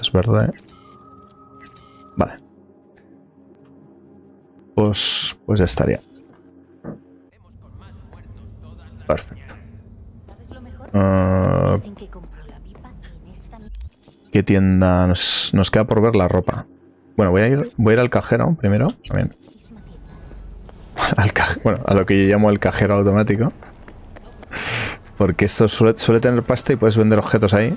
es verde. ¿eh? Vale. Pues, pues ya estaría. Perfecto. Ah, ¿Qué tienda? Nos, queda por ver la ropa. Bueno, voy a ir, voy a ir al cajero primero. También. bueno, a lo que yo llamo el cajero automático. Porque esto suele tener pasta y puedes vender objetos ahí.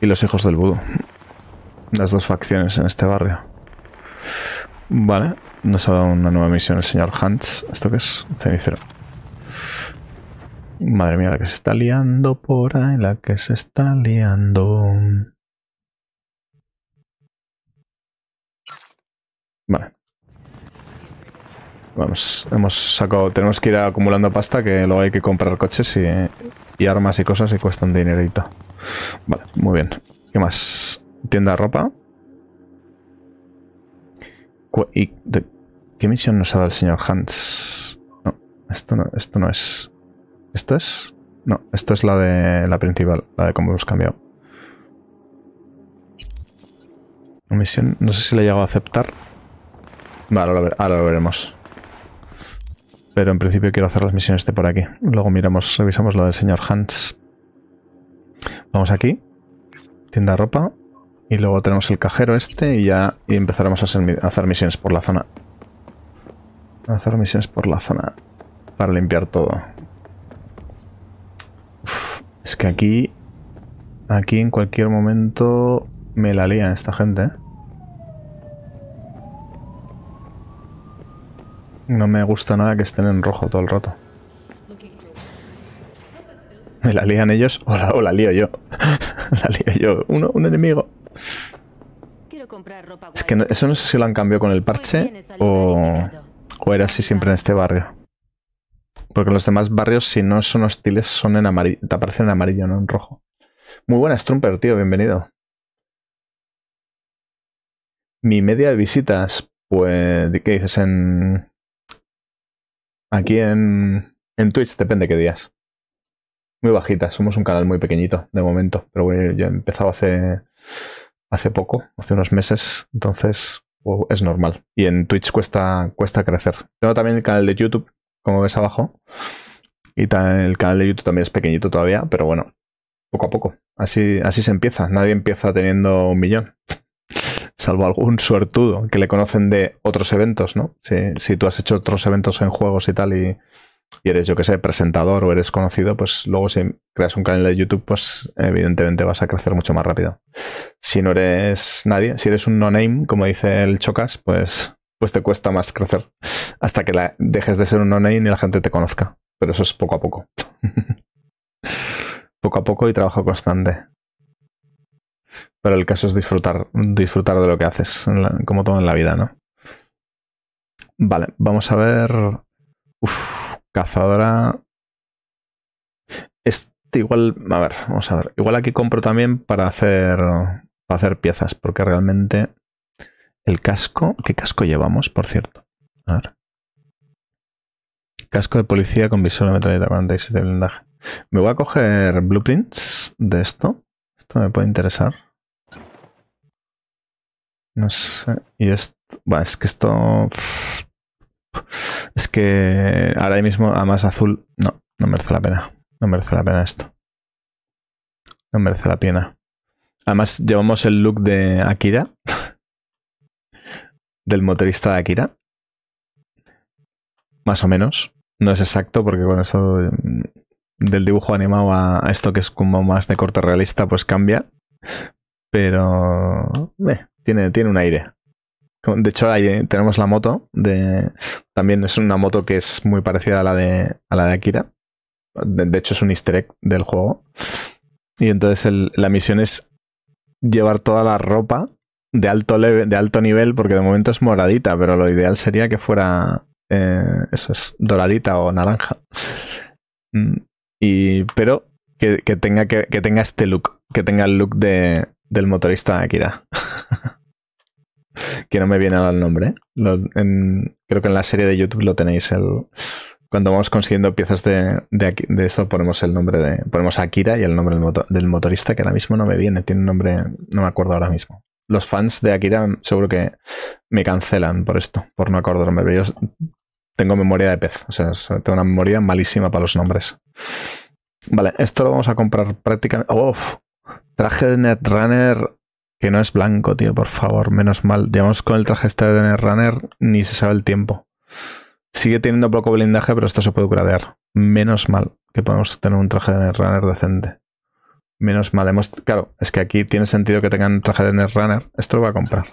Y los hijos del Budo. Las dos facciones en este barrio. Vale, nos ha dado una nueva misión el señor Hans. ¿Esto qué es? Cenicero. Madre mía, la que se está liando por ahí, la que se está liando. Vale. Vamos, hemos sacado, tenemos que ir acumulando pasta que luego hay que comprar coches y, y armas y cosas y cuestan dinerito. Vale, muy bien. ¿Qué más? Tienda de ropa. qué misión nos ha dado el señor Hans? No, esto no, esto no es... ¿Esto es? No, esto es la de la principal, la de cómo hemos cambiado. Misión, no sé si le he llegado a aceptar. Vale, ahora lo, ahora lo veremos. Pero en principio quiero hacer las misiones de por aquí. Luego miramos, revisamos la del señor Hans. Vamos aquí, tienda ropa, y luego tenemos el cajero este y ya empezaremos a hacer, misiones por la zona. A hacer misiones por la zona para limpiar todo. es que aquí, aquí en cualquier momento me la lía esta gente. ¿eh? No me gusta nada que estén en rojo todo el rato. Me la lían ellos o la, lío yo. la lío yo. un enemigo. Es que eso no sé si lo han cambiado con el parche o, o era así siempre en este barrio. Porque los demás barrios, si no son hostiles, son en amarillo, te aparecen en amarillo, no en rojo. Muy buenas, Trumper, tío, bienvenido. Mi media de visitas, pues, ¿qué dices? En... Aquí en, en Twitch, depende qué días muy bajita, Somos un canal muy pequeñito de momento, pero bueno, yo he empezado hace, hace poco, hace unos meses, entonces pues, es normal. Y en Twitch cuesta, cuesta crecer. Tengo también el canal de YouTube, como ves abajo, y el canal de YouTube también es pequeñito todavía, pero bueno, poco a poco. Así, así se empieza. Nadie empieza teniendo un millón. Salvo algún suertudo que le conocen de otros eventos, ¿no? Si, si tú has hecho otros eventos en juegos y tal y, y eres, yo que sé, presentador o eres conocido, pues luego si creas un canal de YouTube, pues evidentemente vas a crecer mucho más rápido. Si no eres nadie, si eres un no-name, como dice el Chocas, pues, pues te cuesta más crecer hasta que la, dejes de ser un no-name y la gente te conozca. Pero eso es poco a poco. poco a poco y trabajo constante. Pero el caso es disfrutar, disfrutar de lo que haces, como todo en la vida, ¿no? Vale, vamos a ver... Uf. Cazadora. Este igual. A ver, vamos a ver. Igual aquí compro también para hacer. hacer piezas. Porque realmente. El casco. ¿Qué casco llevamos, por cierto? A ver. Casco de policía con visor de metralleta 46 de blindaje. Me voy a coger blueprints de esto. Esto me puede interesar. No sé. Y esto. Bueno, es que esto. Es que ahora mismo, más azul, no, no merece la pena. No merece la pena esto. No merece la pena. Además, llevamos el look de Akira. del motorista de Akira. Más o menos. No es exacto, porque con bueno, eso mm, del dibujo animado a esto que es como más de corte realista, pues cambia. Pero eh, tiene, tiene un aire. De hecho, ahí tenemos la moto. De, también es una moto que es muy parecida a la de, a la de Akira. De, hecho, es un easter egg del juego. Y entonces la misión es llevar toda la ropa de alto, de alto nivel, porque de momento es moradita, pero lo ideal sería que fuera. Eh, eso doradita o naranja. Mm, y, pero que, tenga, que, tenga este look, que tenga el look del motorista de Akira. que no me viene ahora el nombre. creo que en la serie de YouTube lo tenéis. El, cuando vamos consiguiendo piezas de, de, esto, ponemos el nombre de. Ponemos Akira y el nombre del, motorista, que ahora mismo no me viene. Tiene un nombre. No me acuerdo ahora mismo. Los fans de Akira seguro que me cancelan por esto, por no acordarme. yo tengo memoria de pez. O sea, tengo una memoria malísima para los nombres. Vale, esto lo vamos a comprar prácticamente. Oh, ¡Uf! Traje de Netrunner que no es blanco, tío, por favor, menos mal. Llevamos con el traje este de Netrunner ni se sabe el tiempo. Sigue teniendo poco blindaje, pero esto se puede gradear. Menos mal que podemos tener un traje de Netrunner decente. Menos mal, hemos. Claro, es que aquí tiene sentido que tengan traje de Netrunner. Esto lo voy a comprar.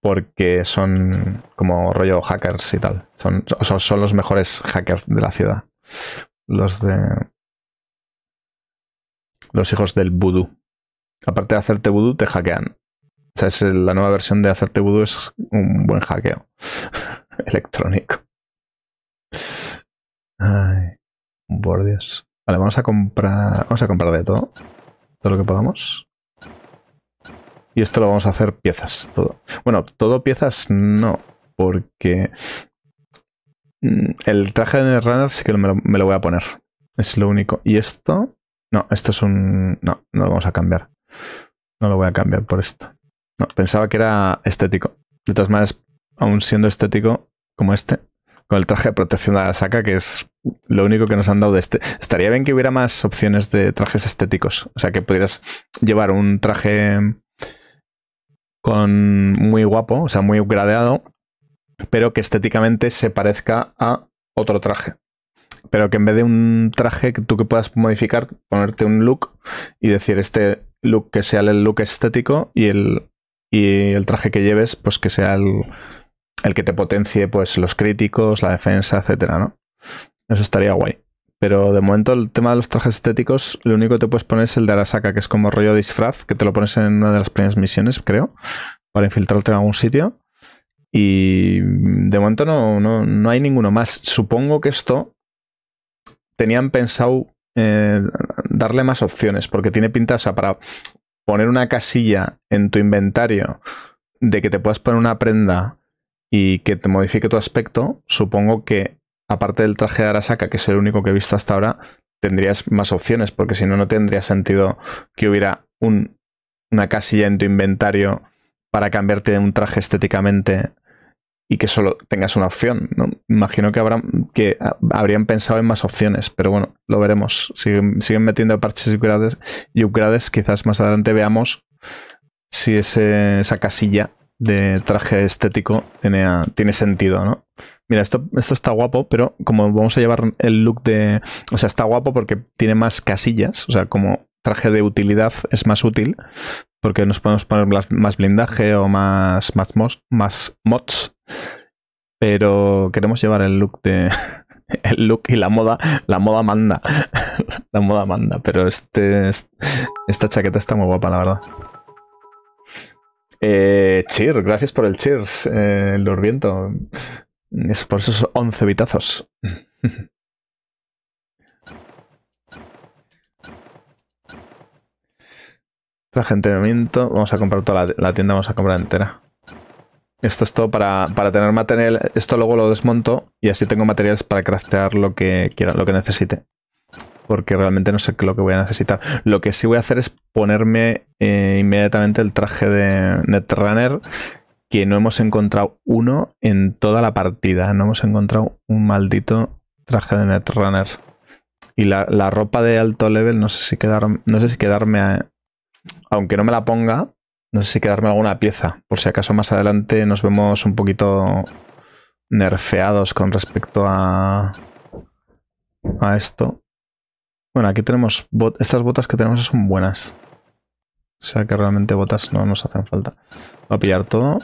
Porque son como rollo hackers y tal. Son, los mejores hackers de la ciudad. Los de. Los hijos del vudú aparte de hacerte vudú, te hackean. O sea, es la nueva versión de hacerte vudú es un buen hackeo electrónico. Ay, por Dios. Vale, vamos a comprar. Vamos a comprar de todo. Todo lo que podamos. Y esto lo vamos a hacer piezas, todo. Bueno, todo piezas no, porque mm, el traje de Runner sí que me lo, me lo voy a poner. Es lo único. Y esto, no, esto es un... No, no lo vamos a cambiar. No lo voy a cambiar por esto. No, pensaba que era estético. De todas maneras, aún siendo estético como este, con el traje de protección de la saca, que es lo único que nos han dado de este. Estaría bien que hubiera más opciones de trajes estéticos. O sea, que pudieras llevar un traje con muy guapo, o sea, muy gradeado, pero que estéticamente se parezca a otro traje pero que en vez de un traje que tú que puedas modificar, ponerte un look y decir este look que sea el look estético y el, el traje que lleves, pues que sea el, que te potencie pues los críticos, la defensa, etcétera, ¿no? Eso estaría guay. Pero de momento el tema de los trajes estéticos, lo único que te puedes poner es el de Arasaka, que es como rollo disfraz, que te lo pones en una de las primeras misiones, creo, para infiltrarte en algún sitio. Y de momento no, no, no hay ninguno más. Supongo que esto tenían pensado eh, darle más opciones, porque tiene pinta, o sea, para poner una casilla en tu inventario de que te puedas poner una prenda y que te modifique tu aspecto, supongo que aparte del traje de Arasaka, que es el único que he visto hasta ahora, tendrías más opciones, porque si no, no tendría sentido que hubiera una casilla en tu inventario para cambiarte de un traje estéticamente y que solo tengas una opción. ¿no? Imagino que, habrán, que habrían pensado en más opciones, pero bueno, lo veremos. Siguen, siguen metiendo parches y upgrades, y upgrades, Quizás más adelante veamos si ese, esa casilla de traje estético tiene, tiene sentido, ¿no? Mira, esto, esto está guapo, pero como vamos a llevar el look de... O sea, está guapo porque tiene más casillas, o sea, como traje de utilidad es más útil, porque nos podemos poner más blindaje o más, más, más mods, pero queremos llevar el look de... El look y la moda, la moda manda. La moda manda, pero este, esta chaqueta está muy guapa, la verdad. Eh, cheer, gracias por el cheers, eh, Es por esos 11 bitazos. Traje Vamos a comprar toda la, tienda, vamos a comprar entera. Esto es todo para, tener material. Esto luego lo desmonto y así tengo materiales para craftear lo que quiera, lo que necesite. Porque realmente no sé qué lo que voy a necesitar. Lo que sí voy a hacer es ponerme eh, inmediatamente el traje de Netrunner. Que no hemos encontrado uno en toda la partida. No hemos encontrado un maldito traje de Netrunner. Y la, la ropa de alto level, no sé si quedarme, no sé si quedarme a, aunque no me la ponga, no sé si quedarme alguna pieza, por si acaso más adelante nos vemos un poquito nerfeados con respecto a, a esto. Bueno, aquí tenemos... Estas botas que tenemos son buenas. O sea que realmente botas no nos hacen falta. Voy a pillar todo.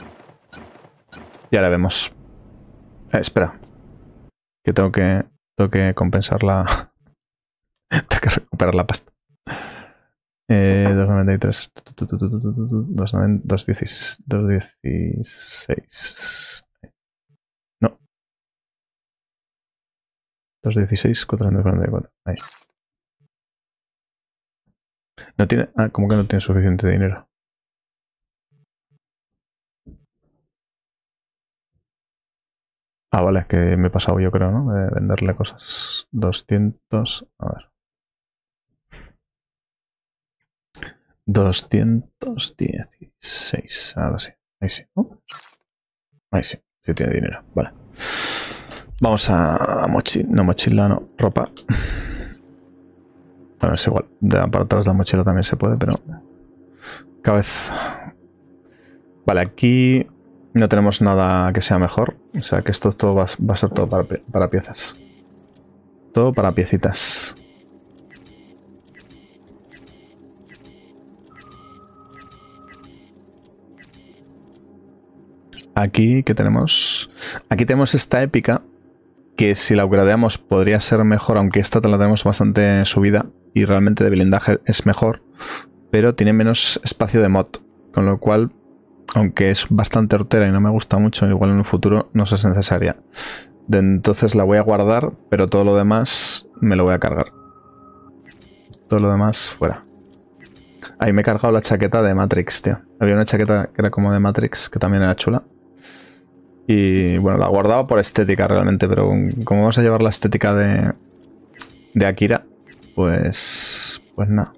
Y ahora vemos. Eh, espera. Que tengo que... Tengo que compensar la... tengo que recuperar la pasta. 293. 216. 216. No. 216, 494. Ahí. No tiene. Ah, como que no tiene suficiente dinero. Ah, vale, que me he pasado yo creo, ¿no? De venderle cosas. 200. A ver. 216. Ahora sí. Ahí sí, Ahí sí. si tiene dinero. Vale. Vamos a mochila. No, mochila no. Ropa. Bueno, es igual. para atrás la mochila también se puede, pero... Cabeza. Vale, aquí no tenemos nada que sea mejor. O sea que esto todo va, a ser todo para, para piezas. Todo para piecitas. Aquí, que tenemos? Aquí tenemos esta épica, que si la upgradeamos podría ser mejor, aunque esta la tenemos bastante subida y realmente de blindaje es mejor, pero tiene menos espacio de mod, con lo cual, aunque es bastante hortera y no me gusta mucho, igual en un futuro no es necesaria. entonces la voy a guardar, pero todo lo demás me lo voy a cargar. Todo lo demás fuera. Ahí me he cargado la chaqueta de Matrix, tío. Había una chaqueta que era como de Matrix, que también era chula. Y bueno, la guardaba por estética realmente, pero como vamos a llevar la estética de, Akira, pues. Pues nada.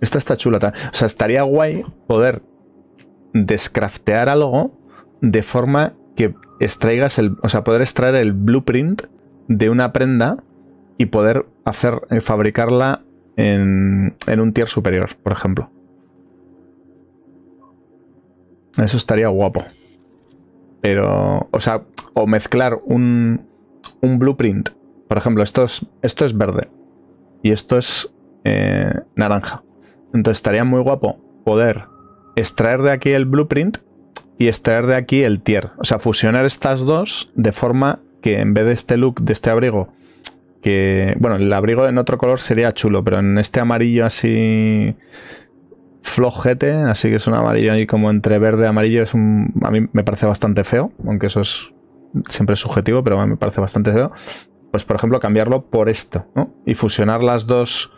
Esta está chula. O sea, estaría guay poder descraftear algo de forma que extraigas el. O sea, poder extraer el blueprint de una prenda y poder hacer. Eh, fabricarla en un tier superior, por ejemplo. Eso estaría guapo. Pero, o sea, o mezclar un, blueprint. Por ejemplo, esto es, esto es verde y esto es eh, naranja. Entonces estaría muy guapo poder extraer de aquí el blueprint y extraer de aquí el tier. O sea, fusionar estas dos de forma que en vez de este look, de este abrigo, que, bueno, el abrigo en otro color sería chulo, pero en este amarillo así flojete, así que es un amarillo y como entre verde y amarillo es a mí me parece bastante feo, aunque eso es siempre subjetivo, pero a mí me parece bastante feo. Pues por ejemplo cambiarlo por esto, Y fusionar las dos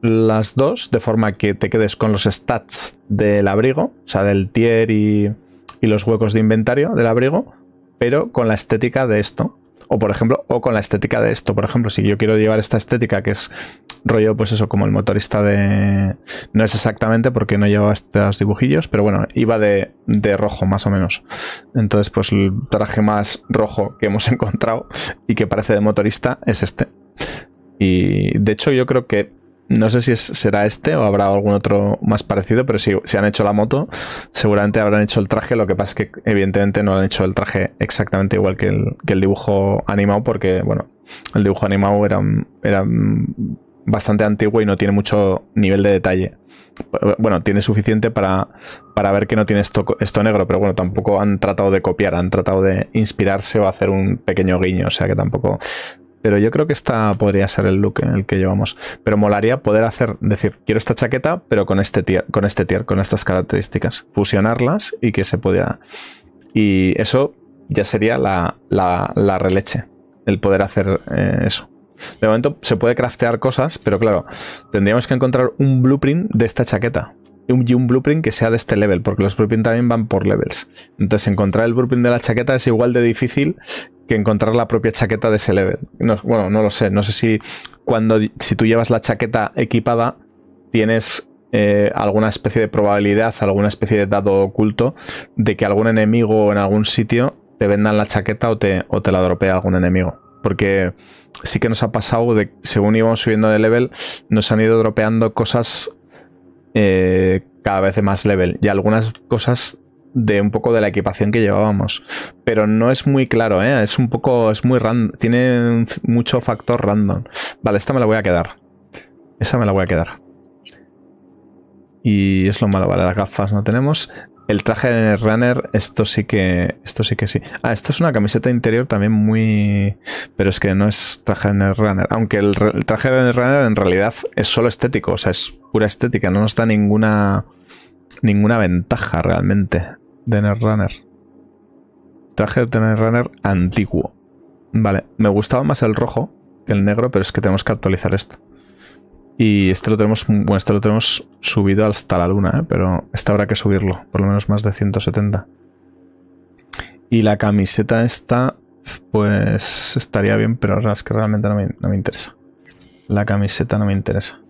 las dos de forma que te quedes con los stats del abrigo, o sea, del tier y, y los huecos de inventario del abrigo, pero con la estética de esto. O por ejemplo, o con la estética de esto. Por ejemplo, si yo quiero llevar esta estética que es rollo, pues eso, como el motorista de... No es exactamente porque no llevaba estos dibujillos, pero bueno, iba de, rojo más o menos. Entonces, pues el traje más rojo que hemos encontrado y que parece de motorista es este. Y de hecho yo creo que no sé si será este o habrá algún otro más parecido, pero si, se han hecho la moto, seguramente habrán hecho el traje. Lo que pasa es que, evidentemente, no han hecho el traje exactamente igual que el, que el dibujo animado, porque, bueno, el dibujo animado era bastante antiguo y no tiene mucho nivel de detalle. Bueno, tiene suficiente para, para ver que no tiene esto, esto, negro, pero bueno, tampoco han tratado de copiar, han tratado de inspirarse o hacer un pequeño guiño, o sea que tampoco... Pero yo creo que esta podría ser el look en el que llevamos. Pero molaría poder hacer, decir, quiero esta chaqueta, pero con este tier, con este tier, con estas características. Fusionarlas y que se pueda... Y eso ya sería la, releche, el poder hacer eh, eso. De momento se puede craftear cosas, pero claro, tendríamos que encontrar un blueprint de esta chaqueta. Y un blueprint que sea de este level, porque los blueprints también van por levels. Entonces, encontrar el blueprint de la chaqueta es igual de difícil que encontrar la propia chaqueta de ese level. bueno, no lo sé. No sé si cuando si tú llevas la chaqueta equipada, tienes eh, alguna especie de probabilidad, alguna especie de dado oculto de que algún enemigo en algún sitio te venda la chaqueta o te, o te la dropea algún enemigo. Porque sí que nos ha pasado de según íbamos subiendo de level, nos han ido dropeando cosas eh, cada vez de más level. Y algunas cosas de un poco de la equipación que llevábamos. Pero no es muy claro, ¿eh? Es un poco, es muy random. Tiene mucho factor random. Vale, esta me la voy a quedar. Esa me la voy a quedar. Y es lo malo, vale, las gafas no tenemos. El traje de Runner, esto sí que. Esto sí que sí. Ah, esto es una camiseta interior también muy. Pero es que no es traje de Runner. Aunque el, traje de Runner en realidad es solo estético, o sea, es pura estética, no nos da ninguna. ninguna ventaja realmente de Runner. Traje de Runner antiguo. Vale, me gustaba más el rojo que el negro, pero es que tenemos que actualizar esto. Y este lo tenemos, bueno, este lo tenemos subido hasta la luna, ¿eh? pero este habrá que subirlo, por lo menos más de 170. Y la camiseta esta, pues estaría bien, pero es que realmente no me, interesa. La camiseta no me interesa.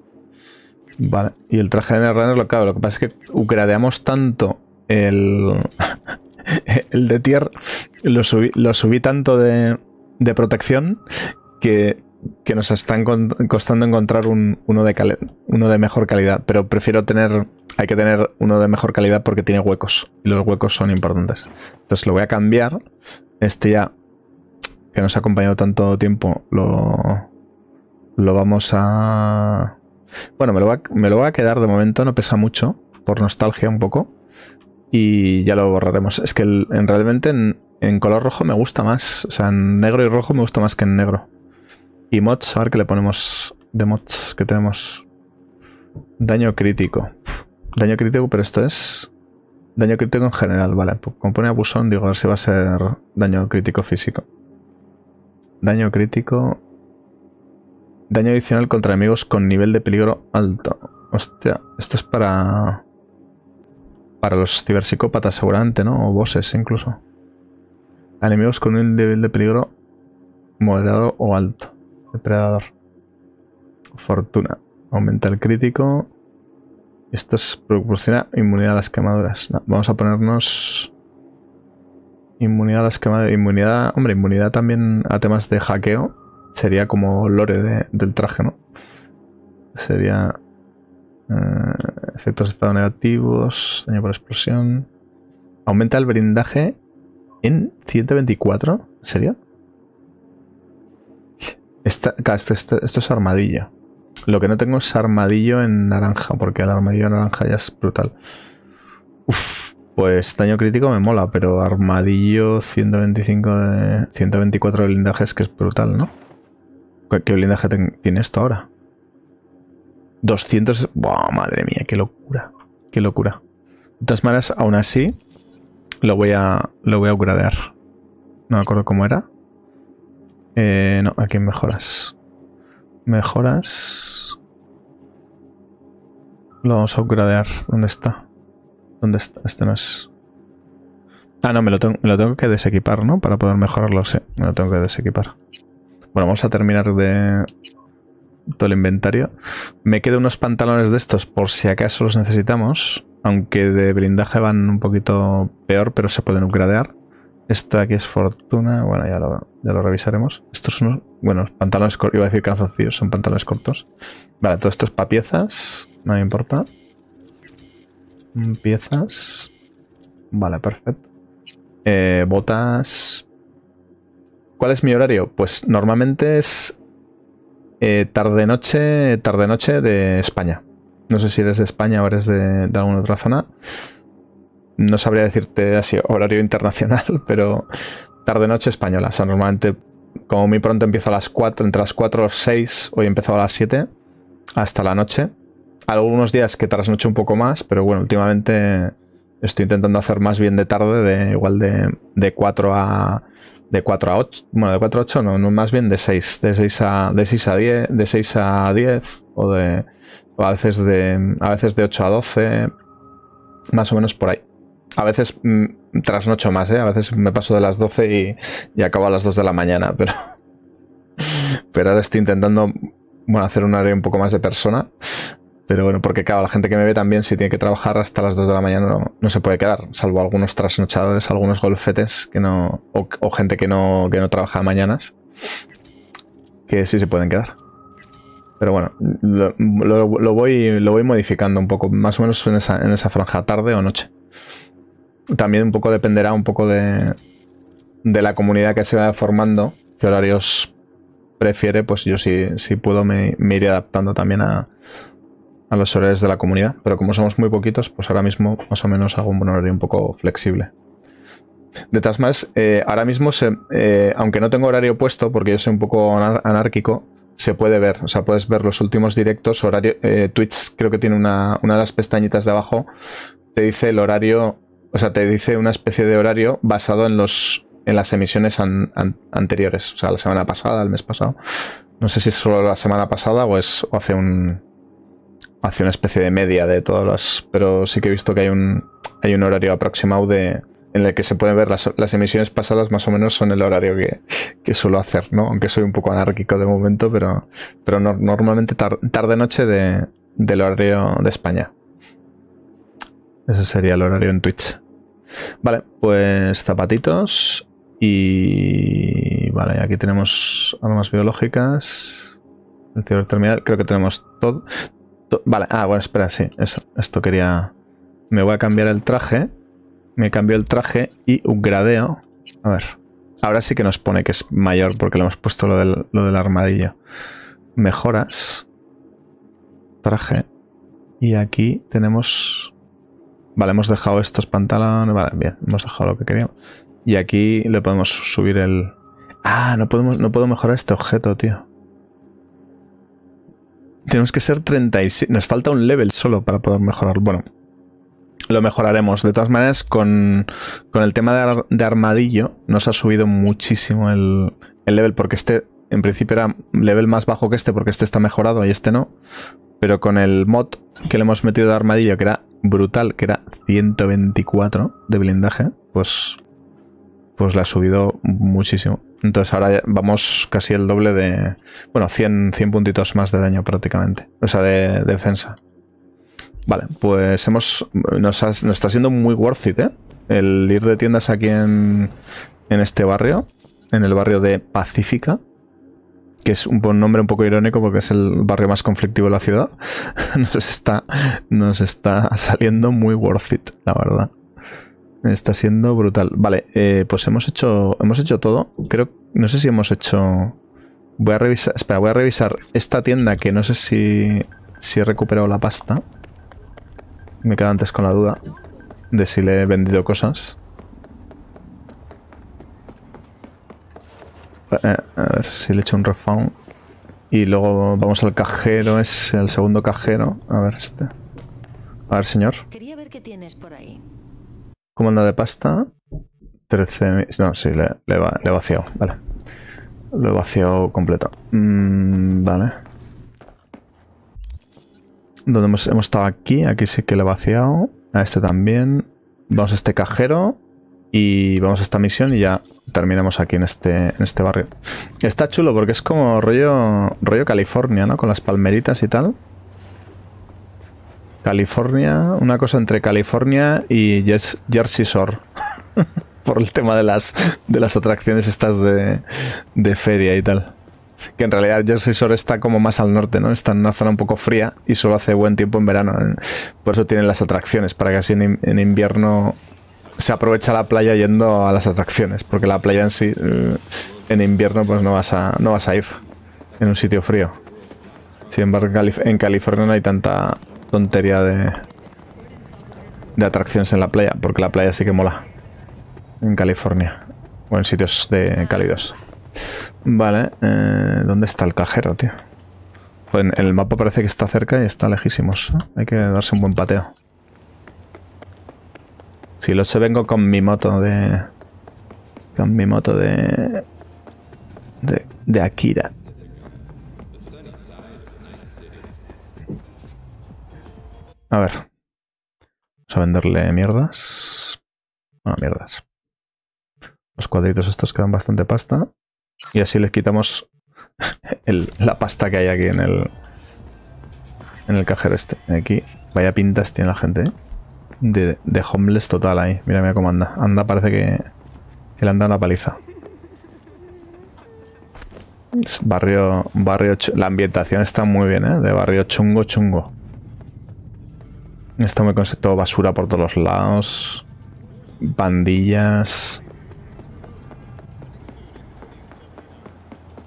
Vale, y el traje de es lo cabe, lo que pasa es que upgradeamos tanto el, el de tier, lo subí, lo subí tanto de, de protección que, que nos están costando encontrar uno, de uno de mejor calidad, pero prefiero tener, hay que tener uno de mejor calidad porque tiene huecos, y los huecos son importantes. Entonces lo voy a cambiar, este ya, que nos ha acompañado tanto tiempo, lo, lo vamos a... Bueno, me lo, va, me lo va a quedar de momento, no pesa mucho, por nostalgia un poco, y ya lo borraremos. Es que en, realmente en color rojo me gusta más, o sea, en negro y rojo me gusta más que en negro. Y mods, a ver qué le ponemos de mods que tenemos. Daño crítico. Daño crítico, pero esto es... Daño crítico en general, vale. Pues Compone abusón, digo, a ver si va a ser daño crítico físico. Daño crítico... Daño adicional contra enemigos con nivel de peligro alto. Hostia, esto es para... Para los ciberpsicópatas seguramente, ¿no? O bosses incluso. Enemigos con un nivel de peligro moderado o alto. Depredador. Fortuna. Aumenta el crítico. Esto es, proporciona inmunidad a las quemaduras. vamos a ponernos... Inmunidad a las quemaduras. Inmunidad... Hombre, inmunidad también a temas de hackeo. Sería como lore del traje, ¿no? Sería... Eh, efectos de estado negativos, daño por explosión. Aumenta el blindaje en 124. ¿En serio? esto, es armadillo. Lo que no tengo es armadillo en naranja, porque el armadillo en naranja ya es brutal. pues daño crítico me mola, pero armadillo 125 de, 124 de blindajes que es brutal, ¿no? ¿Qué, blindaje tiene esto ahora? 200... Buah, madre mía, qué locura. Qué locura. De todas maneras, aún así, lo voy a, lo voy a upgradear. No me acuerdo cómo era. Eh, no, aquí mejoras. Mejoras. Lo vamos a upgradear. ¿Dónde está? ¿Dónde está? Este no es. Ah, no, me lo, tengo, me lo tengo que desequipar, ¿no? Para poder mejorarlo, sí. Me lo tengo que desequipar. Bueno, vamos a terminar de todo el inventario. Me quedan unos pantalones de estos por si acaso los necesitamos. Aunque de blindaje van un poquito peor, pero se pueden upgradear. Esta que es Fortuna, bueno, ya lo, ya lo revisaremos. Estos son, unos, bueno, pantalones cortos, iba a decir calzoncillos, son pantalones cortos. Vale, todo esto es para piezas, no me importa. Piezas. Vale, perfecto. Eh, botas. ¿Cuál es mi horario? Pues normalmente es eh, tarde-noche, tarde-noche de España. No sé si eres de España o eres de, de alguna otra zona no sabría decirte así horario internacional, pero tarde-noche española. O sea, normalmente como muy pronto empiezo a las 4, entre las 4 y las 6, hoy he empezado a las 7, hasta la noche. Algunos días que tarde-noche un poco más, pero bueno, últimamente estoy intentando hacer más bien de tarde, de igual de, 4 a... De 4 a 8, bueno, de 4 a 8 no, más bien de 6, de 6 a, de 6 a 10, de 6 a 10 o de, a veces de, a veces de 8 a 12, más o menos por ahí a veces mm, trasnocho más, ¿eh? A veces me paso de las 12 y, acabo a las 2 de la mañana, pero... Pero ahora estoy intentando, bueno, hacer un área un poco más de persona. Pero bueno, porque claro, la gente que me ve también, si tiene que trabajar hasta las 2 de la mañana, no, se puede quedar. Salvo algunos trasnochadores, algunos golfetes que no, o, gente que no, que no trabaja mañanas, que sí se pueden quedar. Pero bueno, lo, voy, lo voy modificando un poco, más o menos en esa franja, tarde o noche también un poco dependerá un poco de, la comunidad que se vaya formando, qué horarios prefiere, pues yo si, puedo me, iré adaptando también a, los horarios de la comunidad. Pero como somos muy poquitos, pues ahora mismo más o menos hago un horario un poco flexible. De todas maneras, eh, ahora mismo, se, eh, aunque no tengo horario puesto, porque yo soy un poco anárquico, se puede ver, o sea, puedes ver los últimos directos, horario, eh, Twitch creo que tiene una, una de las pestañitas de abajo, te dice el horario o sea, te dice una especie de horario basado en los en las emisiones anteriores, o sea, la semana pasada, el mes pasado. No sé si es solo la semana pasada o es o hace un hace una especie de media de todas las, pero sí que he visto que hay un hay un horario aproximado en el que se pueden ver las, emisiones pasadas más o menos son el horario que, suelo hacer, ¿no? Aunque soy un poco anárquico de momento, pero, pero normalmente tarde-noche de, del horario de España. Ese sería el horario en Twitch. Vale, pues zapatitos. Y vale, aquí tenemos armas biológicas. El tiro terminal, creo que tenemos todo. vale, ah, bueno, espera, sí, eso, esto quería. Me voy a cambiar el traje. Me cambio el traje y un gradeo. A ver. Ahora sí que nos pone que es mayor porque le hemos puesto lo del, lo del armadillo. Mejoras. Traje. Y aquí tenemos Vale, hemos dejado estos pantalones. Vale, bien, hemos dejado lo que queríamos. Y aquí le podemos subir el... Ah, no, podemos, no puedo mejorar este objeto, tío. Tenemos que ser 36... Nos falta un level solo para poder mejorarlo. Bueno, lo mejoraremos. De todas maneras, con, con el tema de, de, armadillo nos ha subido muchísimo el, el level. Porque este, en principio, era level más bajo que este porque este está mejorado y este no. Pero con el mod que le hemos metido de armadillo, que era brutal, que era 124 de blindaje, pues, pues la ha subido muchísimo. Entonces ahora vamos casi el doble de... Bueno, 100, 100 puntitos más de daño prácticamente. O sea, de, defensa. Vale, pues hemos... Nos, está siendo muy worth it, ¿eh? El ir de tiendas aquí en este barrio. En el barrio de Pacífica que es un nombre un poco irónico porque es el barrio más conflictivo de la ciudad, nos está, nos está saliendo muy worth it, la verdad. Está siendo brutal. Vale, eh, pues hemos hecho, hemos hecho todo. Creo, no sé si hemos hecho... Voy a revisar, espera, voy a revisar esta tienda que no sé si, si he recuperado la pasta. Me quedo antes con la duda de si le he vendido cosas. Eh, a ver si le echo un refund. Y luego vamos al cajero, es el segundo cajero. A ver, este. A ver, señor. Quería ver de pasta. 13 No, sí, le, le, he vaciado. Vale. Lo he vaciado completo. Mm, vale. Donde hemos, hemos estado aquí. Aquí sí que le he vaciado. A este también. Vamos a este cajero. Y vamos a esta misión y ya terminamos aquí en este, en este barrio. Está chulo porque es como rollo, California, ¿no? Con las palmeritas y tal. California, una cosa entre California y Jersey Shore. Por el tema de las, de las atracciones estas de, feria y tal. Que en realidad Jersey Shore está como más al norte, ¿no? Está en una zona un poco fría y solo hace buen tiempo en verano. Por eso tienen las atracciones, para que así en invierno se aprovecha la playa yendo a las atracciones, porque la playa en sí, eh, en invierno, pues no vas a, no vas a ir en un sitio frío. Sin embargo, en California no hay tanta tontería de, de atracciones en la playa, porque la playa sí que mola. En California, o en sitios de cálidos. Vale, eh, ¿dónde está el cajero, tío? Pues el mapa parece que está cerca y está lejísimos. Hay que darse un buen pateo. Si lo sé, vengo con mi moto de... Con mi moto de... De, de Akira. A ver. Vamos a venderle mierdas. Bueno, ah, mierdas. Los cuadritos estos quedan bastante pasta. Y así les quitamos la pasta que hay aquí en el, en el cajero este. Aquí. Vaya pintas tiene la gente, ¿eh? de, homeless total ahí. Mira, mira cómo anda. Anda, parece que él anda la paliza. barrio, barrio, la ambientación está muy bien, ¿eh? De barrio chungo, chungo. Está muy concepto basura por todos los lados. Pandillas.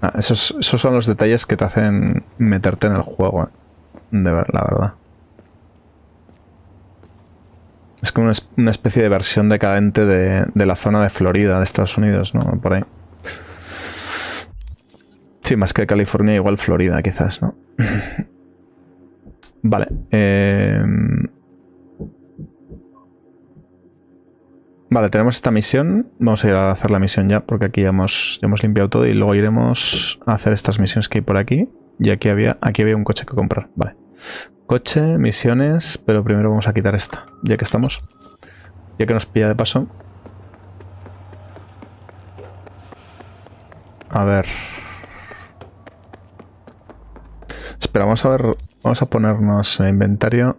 Ah, esos, son los detalles que te hacen meterte en el juego, ¿eh? De la verdad. Es como una especie de versión decadente de, la zona de Florida, de Estados Unidos, ¿no? Por ahí. Sí, más que California, igual Florida, quizás, ¿no? Vale. Em, vale, tenemos esta misión. Vamos a ir a hacer la misión ya, porque aquí ya hemos, hemos limpiado todo y luego iremos a hacer estas misiones que hay por aquí. Y aquí había, aquí había un coche que comprar. Vale. Coche, misiones, pero primero vamos a quitar esta, ya que estamos. Ya que nos pilla de paso. A ver. Espera, vamos a ver. Vamos a ponernos en inventario.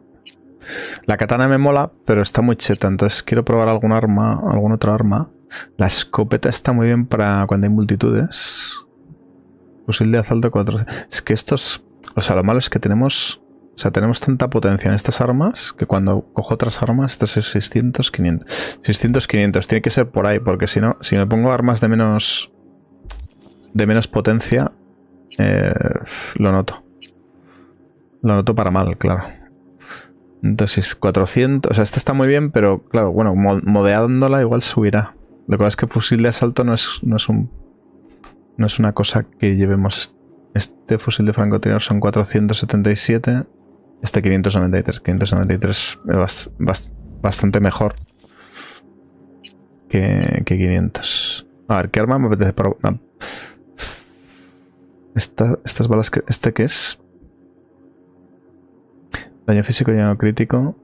La katana me mola, pero está muy cheta, entonces quiero probar algún arma, algún otro arma. La escopeta está muy bien para cuando hay multitudes. Fusil de asalto 4. Es que estos... O sea, lo malo es que tenemos o sea, tenemos tanta potencia en estas armas que cuando cojo otras armas, estas es 600, 500. 600, 500. Tiene que ser por ahí, porque si no, si me pongo armas de menos. de menos potencia, eh, lo noto. Lo noto para mal, claro. Entonces, 400. O sea, esta está muy bien, pero claro, bueno, modeándola igual subirá. Lo que pasa es que fusil de asalto no es, no es un. No es una cosa que llevemos. Este fusil de francotirador son 477. Este 593, 593 es bastante mejor que, 500. A ver, ¿qué arma me apetece estas balas que... ¿Este qué es? Daño físico y daño crítico.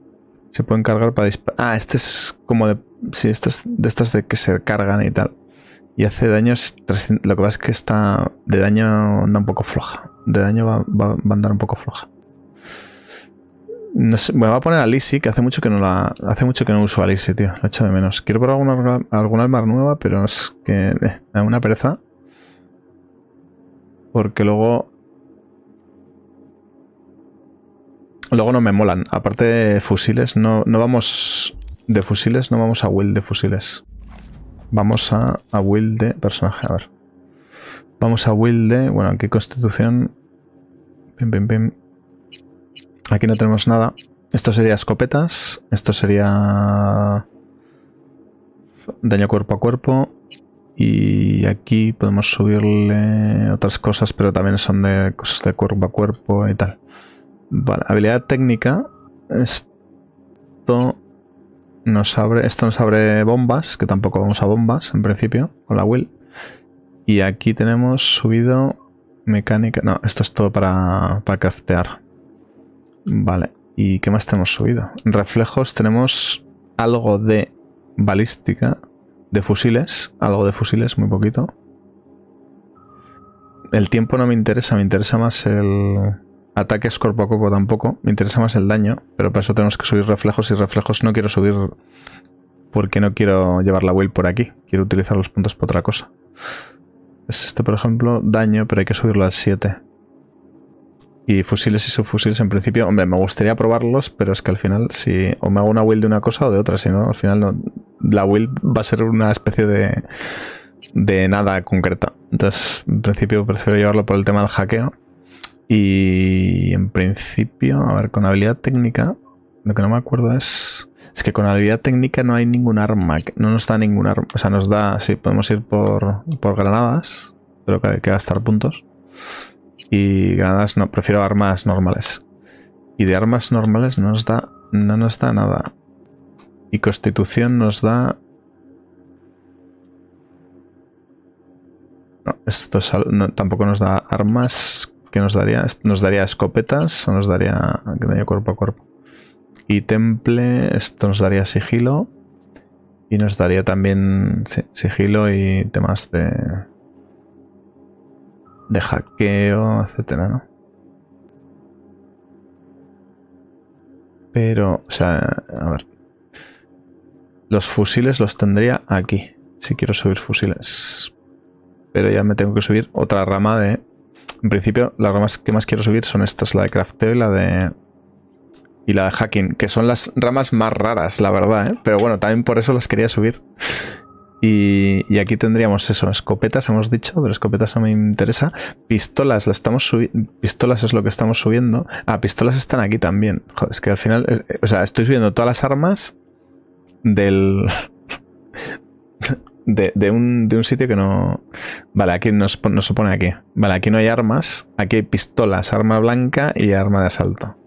Se pueden cargar para disparar... Ah, este es como de... Sí, este de estas de que se cargan y tal. Y hace daños... Lo que pasa es que está... De daño anda un poco floja. De daño va, va a andar un poco floja me voy a poner a Lizzie, que hace mucho que no la. Hace mucho que no uso a Lizzie, tío. Lo echo de menos. Quiero probar alguna, arma nueva, pero es que. Eh, da una pereza. Porque luego. Luego no me molan. Aparte de fusiles, no, vamos de fusiles, no vamos a Will de fusiles. Vamos a, a de personaje, a ver. Vamos a Will de... Bueno, aquí constitución... Pim, pim, pim. Aquí no tenemos nada. Esto sería escopetas. Esto sería... Daño cuerpo a cuerpo. Y aquí podemos subirle otras cosas, pero también son de cosas de cuerpo a cuerpo y tal. Vale, habilidad técnica. Esto nos abre, esto nos abre bombas, que tampoco vamos a bombas en principio, con la Will. Y aquí tenemos subido mecánica. No, esto es todo para, para craftear. Vale, ¿y qué más tenemos subido? Reflejos, tenemos algo de balística, de fusiles, algo de fusiles, muy poquito. El tiempo no me interesa, me interesa más el ataque cuerpo a cuerpo tampoco, me interesa más el daño, pero para eso tenemos que subir reflejos y reflejos no quiero subir porque no quiero llevar la wheel por aquí, quiero utilizar los puntos para otra cosa. Es este, por ejemplo, daño, pero hay que subirlo al 7. Y fusiles y subfusiles, en principio, hombre, me gustaría probarlos, pero es que al final, si o me hago una build de una cosa o de otra, si no, al final la build va a ser una especie de, de nada concreta. Entonces, en principio, prefiero llevarlo por el tema del hackeo. Y en principio, a ver, con habilidad técnica, lo que no me acuerdo es. Es que con habilidad técnica no hay ningún arma, no nos da ningún arma. O sea, nos da, sí, podemos ir por, por granadas, pero que hay que gastar puntos y granadas no, prefiero armas normales. Y de armas normales no nos da, no nos da nada. Y constitución nos da... No, esto tampoco nos da armas. que nos daría? Nos daría escopetas o nos daría daño cuerpo a cuerpo. Y temple, esto nos daría sigilo. Y nos daría también sigilo y temas de de hackeo, etcétera, ¿no? Pero, o sea, a ver. Los fusiles los tendría aquí, si quiero subir fusiles. Pero ya me tengo que subir otra rama de... En principio, las ramas que más quiero subir son estas, la de crafteo y la de... Y la de hacking, que son las ramas más raras, la verdad, ¿eh? Pero bueno, también por eso las quería subir. Y, aquí tendríamos eso, escopetas hemos dicho, pero escopetas no me interesa. Pistolas, la estamos pistolas es lo que estamos subiendo. Ah, pistolas están aquí también. Joder, es que al final, o sea, estoy subiendo todas las armas del... de, un, de un sitio que no... Vale, aquí nos, se pone aquí. Vale, aquí no hay armas, aquí hay pistolas, arma blanca y arma de asalto.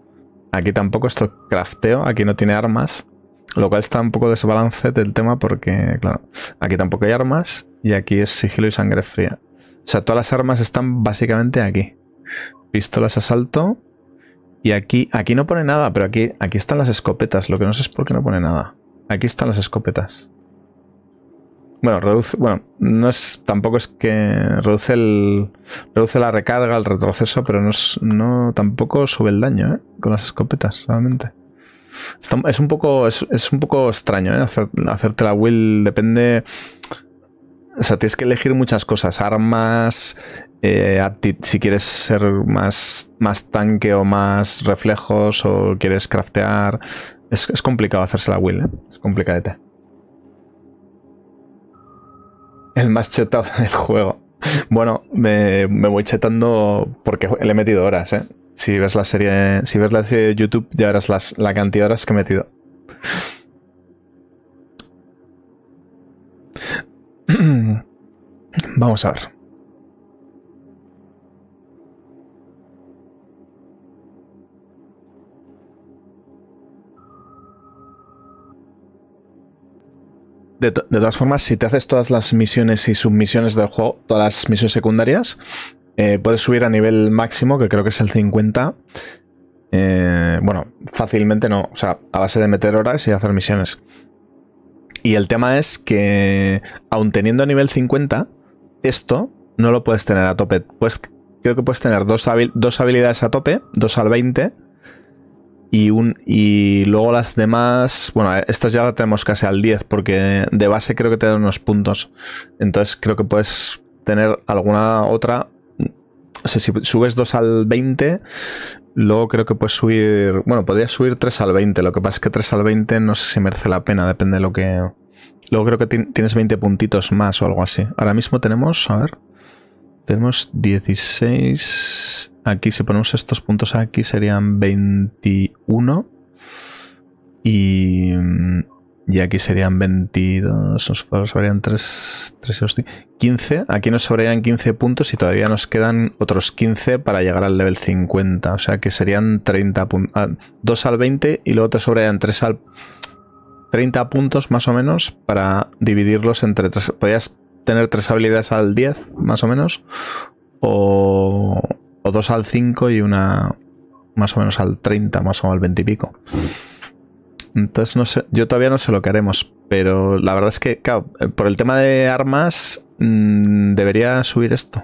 Aquí tampoco esto crafteo, aquí no tiene armas. Lo cual está un poco desbalance del tema porque, claro, aquí tampoco hay armas y aquí es sigilo y sangre fría. O sea, todas las armas están básicamente aquí. Pistolas asalto. Y aquí, aquí no pone nada, pero aquí, aquí están las escopetas. Lo que no sé es por qué no pone nada. Aquí están las escopetas. Bueno, reduce. Bueno, no es. Tampoco es que. Reduce el. Reduce la recarga, el retroceso, pero no, es, no tampoco sube el daño, ¿eh? Con las escopetas, solamente es, un poco, es, un poco extraño, ¿eh? Hacer, hacerte la will depende... O sea, tienes que elegir muchas cosas. Armas, eh, si quieres ser más, más tanque o más reflejos o quieres craftear. Es, complicado hacerse la will, ¿eh? Es complicadete. El más chetado del juego. Bueno, me, me voy chetando porque le he metido horas, ¿eh? Si ves la serie, si ves la de YouTube, ya verás la cantidad de horas que he metido. Vamos a ver. De, de, todas formas, si te haces todas las misiones y submisiones del juego, todas las misiones secundarias, eh, puedes subir a nivel máximo, que creo que es el 50. Eh, bueno, fácilmente no. O sea, a base de meter horas y hacer misiones. Y el tema es que, aun teniendo nivel 50, esto no lo puedes tener a tope. Pues creo que puedes tener dos, dos habilidades a tope, dos al 20. Y, un, y luego las demás, bueno, estas ya las tenemos casi al 10 porque de base creo que te dan unos puntos. Entonces creo que puedes tener alguna otra o sea, si subes 2 al 20, luego creo que puedes subir... Bueno, podría subir 3 al 20. Lo que pasa es que 3 al 20 no sé si merece la pena, depende de lo que... Luego creo que tienes 20 puntitos más o algo así. Ahora mismo tenemos, a ver... Tenemos 16... Aquí si ponemos estos puntos aquí serían 21. Y... Mm, y aquí serían 22, nos sobrarían 3, 3, 15. Aquí nos sobrarían 15 puntos y todavía nos quedan otros 15 para llegar al level 50. O sea que serían 30 puntos. 2 al 20 y luego te sobrarían 3 al... 30 puntos más o menos para dividirlos entre 3. Podrías tener 3 habilidades al 10 más o menos. O, o 2 al 5 y una más o menos al 30, más o menos al 20 y pico. Entonces no sé, yo todavía no sé lo que haremos, pero la verdad es que, claro, eh, por el tema de armas mm, debería subir esto.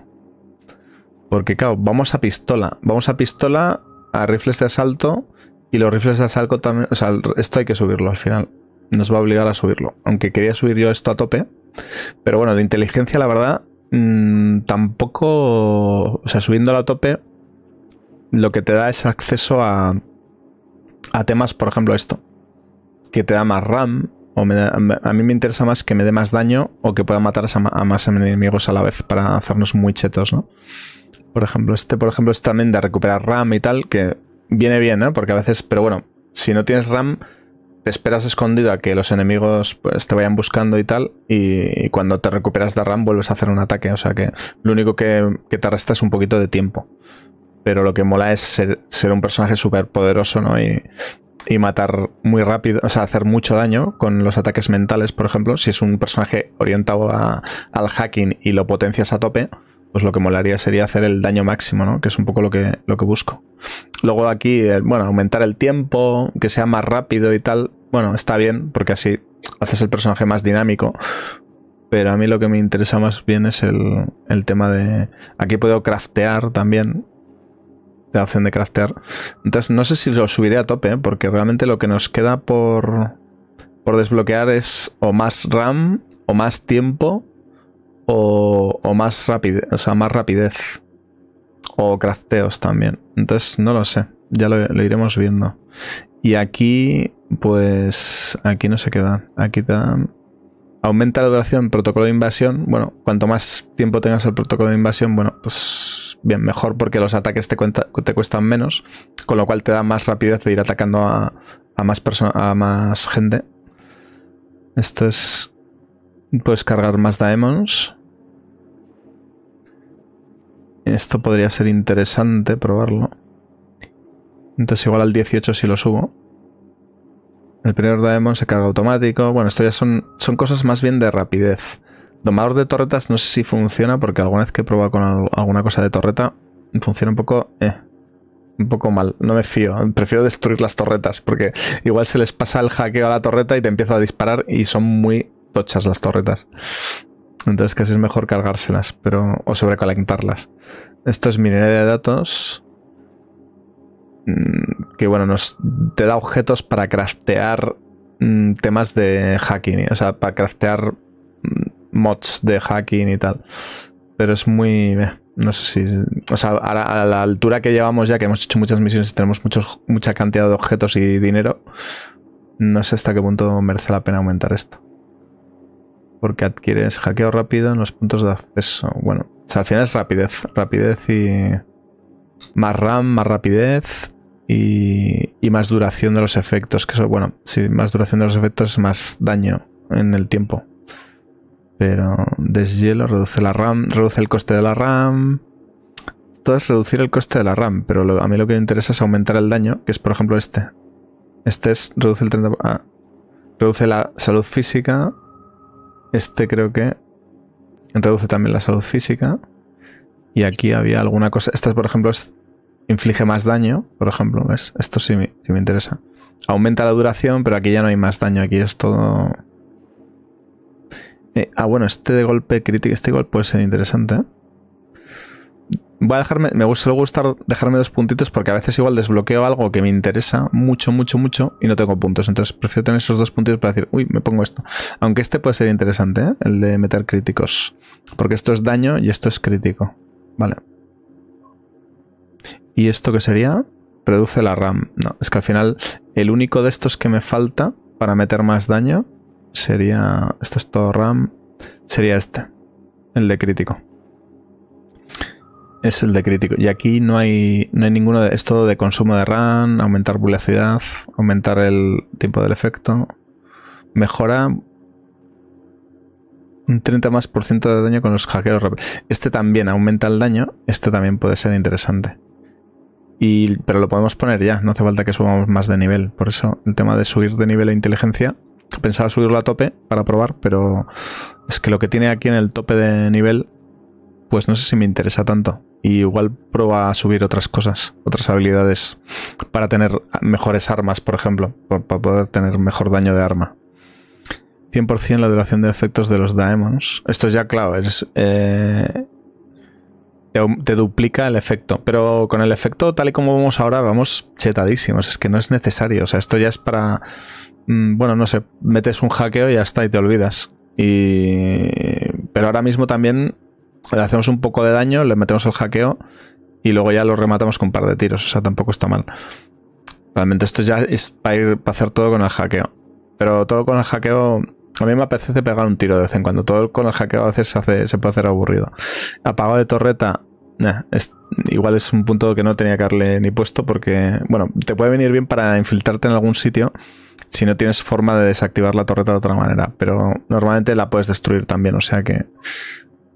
Porque, claro, vamos a pistola, vamos a pistola, a rifles de asalto y los rifles de asalto también, o sea, esto hay que subirlo al final. Nos va a obligar a subirlo, aunque quería subir yo esto a tope. Pero bueno, de inteligencia, la verdad, mm, tampoco, o sea, subiéndolo a tope, lo que te da es acceso a, a temas, por ejemplo, esto que te da más RAM. O a mí me interesa más que me dé más daño o que pueda matar a, más enemigos a la vez para hacernos muy chetos, ¿no? Por ejemplo, este, por ejemplo, es este también de recuperar RAM y tal, que viene bien, ¿no? ¿eh? Porque a veces, pero bueno, si no tienes RAM, te esperas escondido a que los enemigos pues, te vayan buscando y tal, y cuando te recuperas de RAM vuelves a hacer un ataque, o sea que lo único que, te resta es un poquito de tiempo. Pero lo que mola es ser, un personaje súper poderoso, ¿no? Y, y matar muy rápido, o sea, hacer mucho daño con los ataques mentales, por ejemplo. Si es un personaje orientado al hacking y lo potencias a tope, pues lo que molaría sería hacer el daño máximo, ¿no? Que es un poco lo que, lo que busco. Luego aquí, eh, bueno, aumentar el tiempo, que sea más rápido y tal. Bueno, está bien, porque así haces el personaje más dinámico. Pero a mí lo que me interesa más bien es el, el tema de... Aquí puedo craftear también, de opción de craftear. Entonces no sé si lo subiré a tope, ¿eh? porque realmente lo que nos queda por, por desbloquear es o más RAM, o más tiempo, o, más rapidez, o sea, más rapidez. O crafteos también. Entonces no lo sé, ya lo, lo iremos viendo. Y aquí, pues, aquí no se queda. Aquí da aumenta la duración protocolo de invasión. Bueno, cuanto más tiempo tengas el protocolo de invasión, bueno, pues bien mejor porque los ataques te, te cuestan menos, con lo cual te da más rapidez de ir atacando a, a más, a más gente. Esto es... Puedes cargar más daemons. Esto podría ser interesante probarlo. Entonces igual al 18 si lo subo. El primer daemon se carga automático. Bueno, esto ya son, son cosas más bien de rapidez. Domador de torretas no sé si funciona porque alguna vez que he probado con alguna cosa de torreta funciona un poco... Eh, un poco mal, no me fío. Prefiero destruir las torretas porque igual se les pasa el hackeo a la torreta y te empieza a disparar y son muy tochas las torretas. Entonces casi es mejor cargárselas pero o sobrecalentarlas. Esto es minería de datos. Mm, que bueno, nos te da objetos para craftear mm, temas de hacking. O sea, para craftear mods de hacking y tal. Pero es muy... Eh, no sé si... O sea, a la, altura que llevamos ya, que hemos hecho muchas misiones y tenemos muchos, mucha cantidad de objetos y dinero, no sé hasta qué punto merece la pena aumentar esto. Porque adquieres hackeo rápido en los puntos de acceso. Bueno, al final es rapidez. Rapidez y... Más RAM, más rapidez y, y más duración de los efectos. Que eso, bueno, si más duración de los efectos, más daño en el tiempo pero deshielo reduce la RAM, reduce el coste de la RAM. Todo es reducir el coste de la RAM, pero a mí lo que me interesa es aumentar el daño, que es por ejemplo este. Este es reduce el 30%. Ah, reduce la salud física. Este creo que reduce también la salud física. Y aquí había alguna cosa. Este por ejemplo, inflige más daño. Por ejemplo, ¿ves? Esto sí, sí me interesa. Aumenta la duración, pero aquí ya no hay más daño. Aquí es todo eh, ah, bueno, este de golpe crítico, este golpe puede ser interesante. ¿eh? a dejarme, me suele gustar dejarme dos puntitos porque a veces igual desbloqueo algo que me interesa mucho, mucho, mucho y no tengo puntos. Entonces prefiero tener esos dos puntitos para decir, uy, me pongo esto. Aunque este puede ser interesante, ¿eh? el de meter críticos. Porque esto es daño y esto es crítico. Vale. ¿Y esto qué sería? Reduce la RAM. No, es que al final el único de estos que me falta para meter más daño sería... Esto es todo RAM. Sería este. El de crítico. Es el de crítico. Y aquí no hay, no hay ninguno de... Es todo de consumo de RAM, aumentar velocidad, aumentar el tiempo del efecto. Mejora un 30 más por ciento de daño con los hackeos rápidos. Este también aumenta el daño. Este también puede ser interesante. Y, pero lo podemos poner ya, no hace falta que subamos más de nivel. Por eso el tema de subir de nivel a inteligencia Pensaba subirlo a tope para probar, pero es que lo que tiene aquí en el tope de nivel, pues no sé si me interesa tanto. Y igual prueba a subir otras cosas, otras habilidades, para tener mejores armas, por ejemplo, para poder tener mejor daño de arma. 100% la duración de efectos de los daemons. Esto ya, claro, es... Eh, te, te, duplica el efecto. Pero con el efecto tal y como vamos ahora, vamos chetadísimos. Es que no es necesario. O sea, esto ya es para Mm, bueno, no sé, metes un hackeo y ya está y te olvidas. Y... Pero ahora mismo también le hacemos un poco de daño, le metemos el hackeo y luego ya lo rematamos con un par de tiros. O sea, tampoco está mal. Realmente esto ya es para, ir, para hacer todo con el hackeo. Pero todo con el hackeo... A mí me apetece pegar un tiro de vez en cuando. Todo con el hackeo a veces se, se puede hacer aburrido. Apagado de torreta igual es un punto que no tenía que darle ni puesto porque, bueno, te puede venir bien para infiltrarte en algún sitio si no tienes forma de desactivar la torreta de otra manera, pero normalmente la puedes destruir también, o sea que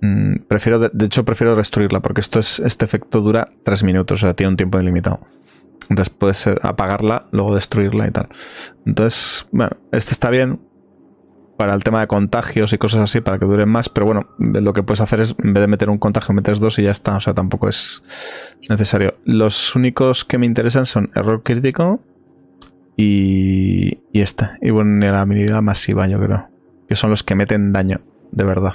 mm, prefiero, de, hecho prefiero destruirla porque esto es, este efecto dura 3 minutos, o sea, tiene un tiempo delimitado. Entonces puedes eh, apagarla, luego destruirla y tal. Entonces, bueno, este está bien, para el tema de contagios y cosas así, para que duren más, pero bueno, lo que puedes hacer es, en vez de meter un contagio, metes dos y ya está, o sea, tampoco es necesario. Los únicos que me interesan son error crítico y, y esta y vulnerabilidad masiva, yo creo, que son los que meten daño, de verdad.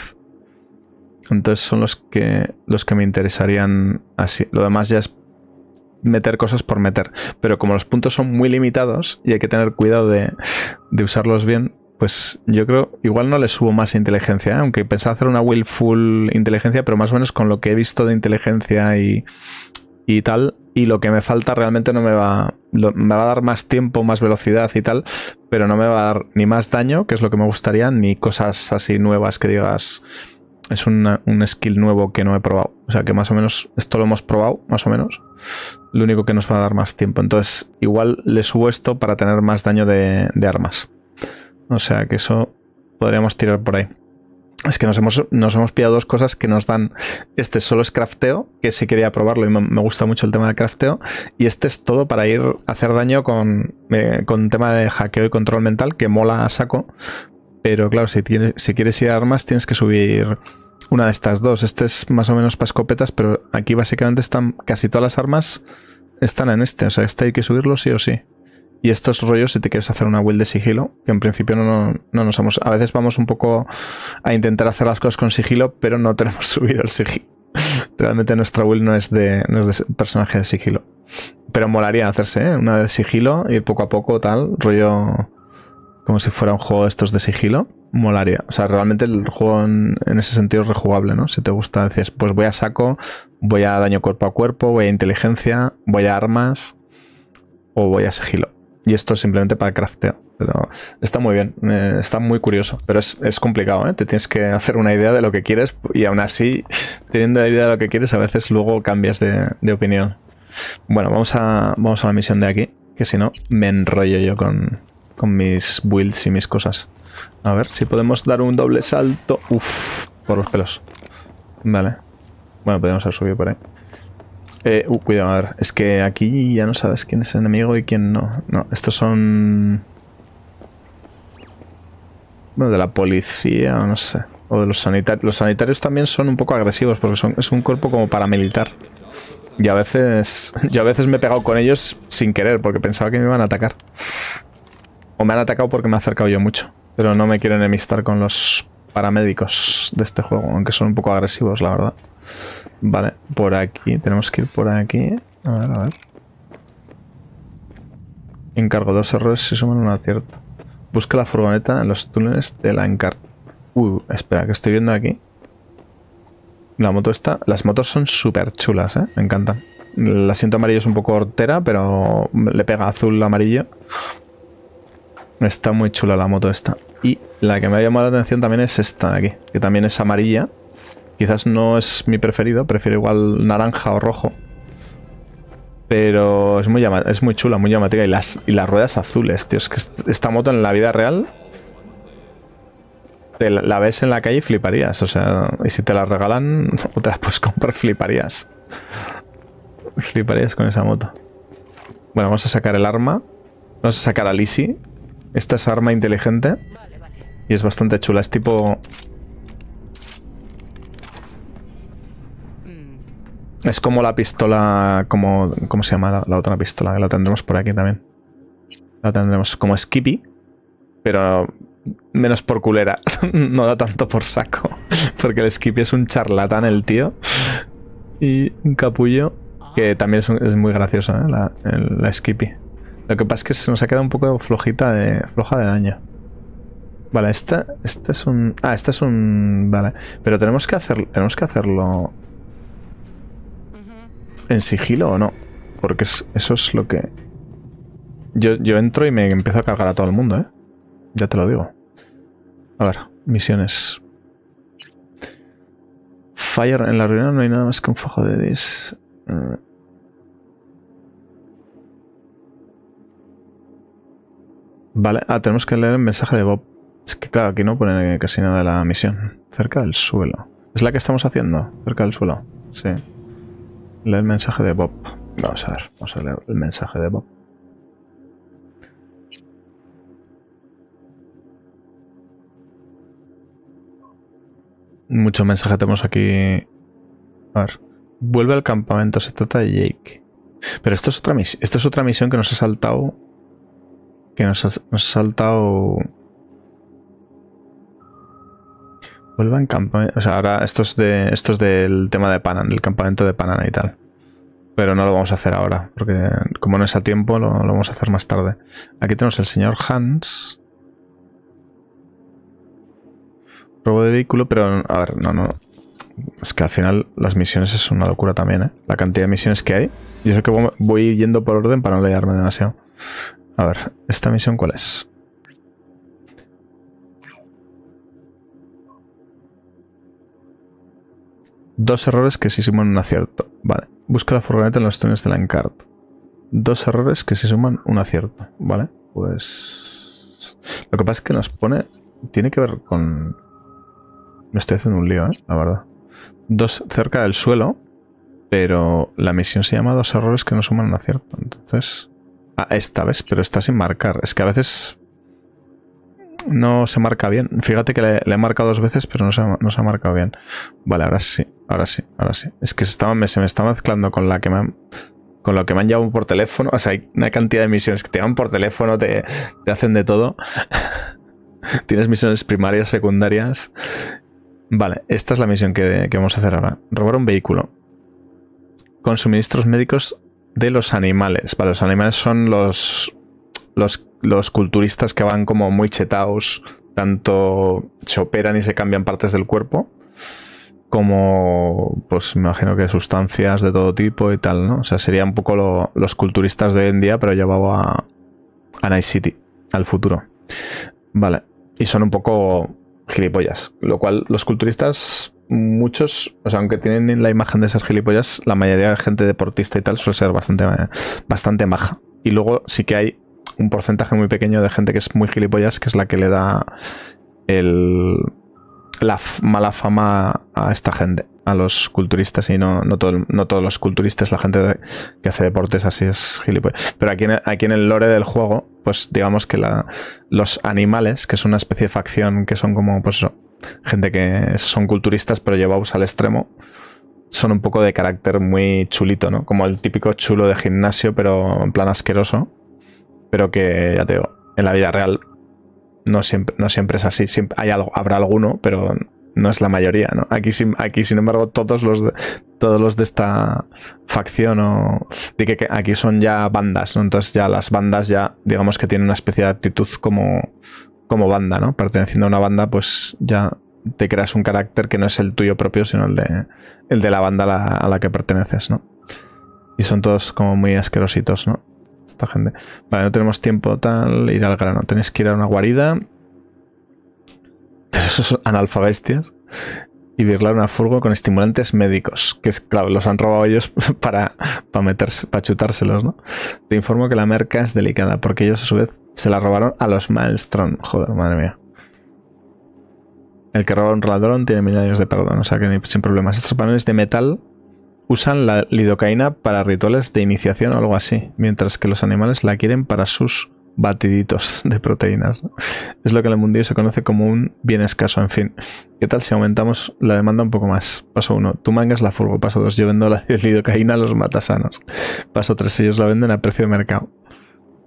Entonces son los que, los que me interesarían así. Lo demás ya es meter cosas por meter. Pero como los puntos son muy limitados y hay que tener cuidado de, de usarlos bien, pues yo creo, igual no le subo más inteligencia, ¿eh? aunque pensaba hacer una willful inteligencia, pero más o menos con lo que he visto de inteligencia y, tal, y lo que me falta realmente no me va, me va a dar más tiempo, más velocidad y tal, pero no me va a dar ni más daño, que es lo que me gustaría, ni cosas así nuevas que digas, es un skill nuevo que no he probado. O sea que más o menos, esto lo hemos probado, más o menos. Lo único que nos va a dar más tiempo. Entonces, igual le subo esto para tener más daño de, de armas. O sea que eso podríamos tirar por ahí. Es que nos hemos, nos hemos pillado dos cosas que nos dan. Este solo es crafteo, que sí quería probarlo y me gusta mucho el tema de crafteo. Y este es todo para ir a hacer daño eh, con, tema de hackeo y control mental, que mola a saco. Pero claro, si, tienes, si quieres ir a armas, tienes que subir una de estas dos. Este es más o menos para escopetas, pero aquí básicamente están casi todas las armas están en este. O sea, este hay que subirlo sí o sí. Y estos rollos, si te quieres hacer una build de sigilo, que en principio no, no nos vamos A veces vamos un poco a intentar hacer las cosas con sigilo, pero no tenemos subido el sigilo. Realmente nuestra build no es de, no es de personaje de sigilo. Pero molaría hacerse, ¿eh? Una de sigilo, y poco a poco, tal, rollo. Como si fuera un juego de estos de sigilo. Molaría. O sea, realmente el juego en, ese sentido es rejugable, ¿no? Si te gusta, decías, pues voy a saco, voy a daño cuerpo a cuerpo, voy a inteligencia, voy a armas o voy a sigilo. Y esto es simplemente para crafteo. Pero está muy bien, eh, está muy curioso. Pero es, complicado, ¿eh? Te tienes que hacer una idea de lo que quieres y aún así, teniendo la idea de lo que quieres, a veces luego cambias de, opinión. Bueno, vamos a, vamos a la misión de aquí, que si no, me enrollo yo con, mis builds y mis cosas. A ver si podemos dar un doble salto. Uf, por los pelos. Vale. Bueno, podemos subir subido por ahí. Eh, uh, cuidado, a ver. Es que aquí ya no sabes quién es enemigo y quién no. No, estos son... Bueno, de la policía, no sé. O de los sanitarios. Los sanitarios también son un poco agresivos porque son, es un cuerpo como paramilitar. Y a veces... Yo a veces me he pegado con ellos sin querer porque pensaba que me iban a atacar. O me han atacado porque me he acercado yo mucho. Pero no me quiero enemistar con los paramédicos de este juego, aunque son un poco agresivos, la verdad. Vale, por aquí. Tenemos que ir por aquí. A ver, a ver. Encargo dos errores se suman un acierto. Busca la furgoneta en los túneles de la encar Uh, espera, que estoy viendo aquí. La moto está... Las motos son súper chulas, ¿eh? Me encantan. El asiento amarillo es un poco hortera, pero le pega azul amarillo. Está muy chula la moto esta. Y la que me ha llamado la atención también es esta de aquí, que también es amarilla, Quizás no es mi preferido, prefiero igual naranja o rojo. Pero es muy, es muy chula, muy llamativa. Y las, y las ruedas azules, tío. Es que esta moto en la vida real te la ves en la calle y fliparías. O sea, y si te la regalan o te la puedes comprar, fliparías. fliparías con esa moto. Bueno, vamos a sacar el arma. Vamos a sacar a Lisi. Esta es arma inteligente. Y es bastante chula. Es tipo Es como la pistola, como, ¿cómo se llama la, otra pistola? la tendremos por aquí también. La tendremos como Skippy, pero menos por culera. no da tanto por saco. Porque el Skippy es un charlatán, el tío. Y un capullo, que también es, muy graciosa. ¿eh? la, Skippy. Lo que pasa es que se nos ha quedado un poco flojita de, floja de daño. Vale, esta, esta es un... Ah, esta es un... Vale. Pero tenemos que, hacer, tenemos que hacerlo en sigilo o no. Porque eso es lo que... Yo, entro y me empiezo a cargar a todo el mundo, ¿eh? Ya te lo digo. A ver, misiones. Fire en la ruina no hay nada más que un fajo de dis. Mm. Vale, ah, tenemos que leer el mensaje de Bob. Es que claro, aquí no pone casi nada de la misión. Cerca del suelo. Es la que estamos haciendo, cerca del suelo. Sí el mensaje de Bob. Vamos a ver, vamos a leer el mensaje de Bob. Mucho mensaje tenemos aquí. A ver. Vuelve al campamento, se trata de Jake. Pero esto es otra, misión, esto es otra misión que nos ha saltado. Que nos ha saltado Vuelvan campamento. O sea, ahora esto es, de, esto del tema de Panan, del campamento de panana y tal. Pero no lo vamos a hacer ahora, porque como no es a tiempo, lo, vamos a hacer más tarde. Aquí tenemos el señor Hans. Robo de vehículo, pero a ver, no, no. Es que al final las misiones es una locura también, ¿eh? La cantidad de misiones que hay. Yo sé que voy yendo por orden para no liarme demasiado. A ver, ¿esta misión cuál es? Dos errores que se suman un acierto. Vale. Busca la furgoneta en los túneles de la Lancard. Dos errores que se suman un acierto. Vale. Pues... Lo que pasa es que nos pone... Tiene que ver con... Me estoy haciendo un lío, ¿eh? La verdad. Dos cerca del suelo. Pero la misión se llama dos errores que no suman un acierto. Entonces... Ah, esta vez, pero está sin marcar. Es que a veces no se marca bien. Fíjate que le, le he marcado dos veces, pero no se, no se ha marcado bien. Vale, ahora sí. Ahora sí, ahora sí. Es que se, me, se me está mezclando con la que me han, con lo que me han llamado por teléfono. O sea, hay una cantidad de misiones que te van por teléfono, te, hacen de todo. Tienes misiones primarias, secundarias. Vale, esta es la misión que, vamos a hacer ahora. Robar un vehículo. Con suministros médicos de los animales. Vale, los animales son los, los, los culturistas que van como muy chetaos. Tanto se operan y se cambian partes del cuerpo como, pues me imagino que sustancias de todo tipo y tal, ¿no? O sea, sería un poco los culturistas de hoy en día, pero llevado a, a Night City, al futuro. Vale, y son un poco gilipollas, lo cual los culturistas, muchos, o sea, aunque tienen la imagen de ser gilipollas, la mayoría de gente deportista y tal suele ser bastante, bastante maja. Y luego sí que hay un porcentaje muy pequeño de gente que es muy gilipollas, que es la que le da el la mala fama a esta gente, a los culturistas, y no, todo, no todos los culturistas, la gente que hace deportes así es gilipollas. Pero aquí en, aquí en el lore del juego, pues digamos que los animales, que es una especie de facción que son como, pues gente que son culturistas pero llevados al extremo, son un poco de carácter muy chulito, ¿no? Como el típico chulo de gimnasio, pero en plan asqueroso. Pero que, ya te digo, en la vida real no siempre, no siempre es así. hay algo, habrá alguno, pero no es la mayoría, ¿no? Aquí, aquí sin embargo, todos los de, todos los de esta facción o que, aquí son ya bandas, ¿no? Entonces ya las bandas ya, digamos que tienen una especie de actitud como, como banda, ¿no? Perteneciendo a una banda, pues ya te creas un carácter que no es el tuyo propio, sino el de, el de la banda a la, a la que perteneces, ¿no? Y son todos como muy asquerositos, ¿no? esta gente. Vale, no tenemos tiempo tal, ir al grano. Tenéis que ir a una guarida. De esos analfabestias. Y virlar una furgo con estimulantes médicos. Que es claro, los han robado ellos para, para meterse, para chutárselos, ¿no? Te informo que la merca es delicada, porque ellos a su vez se la robaron a los Maelstrom. Joder, madre mía. El que roba un ladrón tiene mil años de perdón, o sea que sin problemas. Estos paneles de metal usan la lidocaína para rituales de iniciación o algo así, mientras que los animales la quieren para sus batiditos de proteínas. Es lo que en el mundillo se conoce como un bien escaso, en fin. ¿Qué tal si aumentamos la demanda un poco más? Paso 1. Tú mangas la furgo. Paso 2. Yo vendo la lidocaína a los matasanos. Paso 3. Ellos la venden a precio de mercado.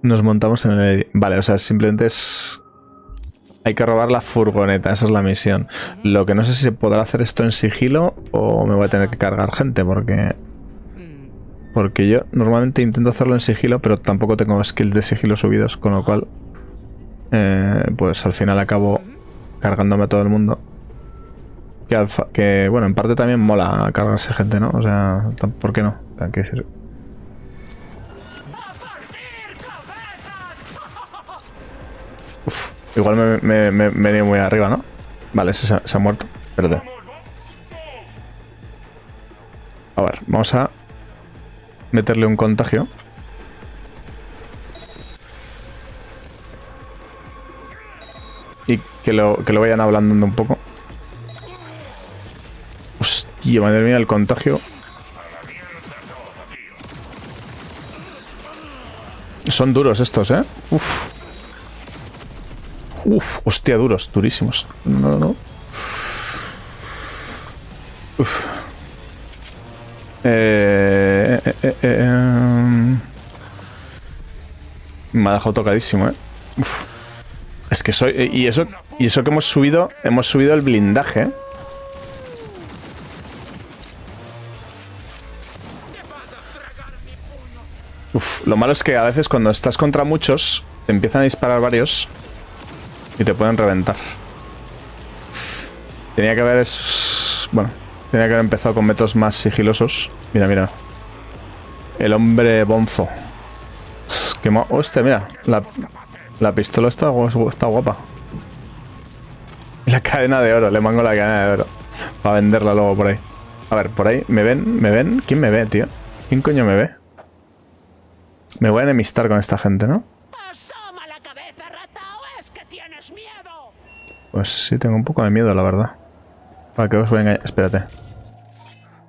Nos montamos en el... Vale, o sea, simplemente es hay que robar la furgoneta, esa es la misión. Lo que no sé si se podrá hacer esto en sigilo o me voy a tener que cargar gente porque... Mm. Porque yo normalmente intento hacerlo en sigilo, pero tampoco tengo skills de sigilo subidos, con lo cual... Eh, pues al final acabo cargándome a todo el mundo. Que, que bueno, en parte también mola cargarse gente, ¿no? O sea, ¿por qué no? Hay que decir, Igual me, me, me, venía muy arriba, ¿no? Vale, se, ha muerto. Espérate. A ver, vamos a meterle un contagio. Y que lo, que lo vayan ablandando un poco. Hostia, madre mía, el contagio. Son duros estos, ¿eh? Uf. Uf, hostia, duros, durísimos. No, no. Uf. Eh, eh, eh, eh em. Me ha dejado tocadísimo, eh. Es que soy. Y eso, y eso que hemos subido. Hemos subido el blindaje, Uf, lo malo es que a veces cuando estás contra muchos, te empiezan a disparar varios y te pueden reventar. Tenía que haber... Bueno, tenía que haber empezado con métodos más sigilosos. Mira, mira. El hombre bonzo. Que Hostia, mira. La, pistola está, está guapa. La cadena de oro. Le mango la cadena de oro. Para venderla luego por ahí. A ver, por ahí. ¿Me ven? ¿Me ven? ¿Quién me ve, tío? ¿Quién coño me ve? Me voy a enemistar con esta gente, ¿no? Pues sí, tengo un poco de miedo, la verdad. Para que os venga a Espérate.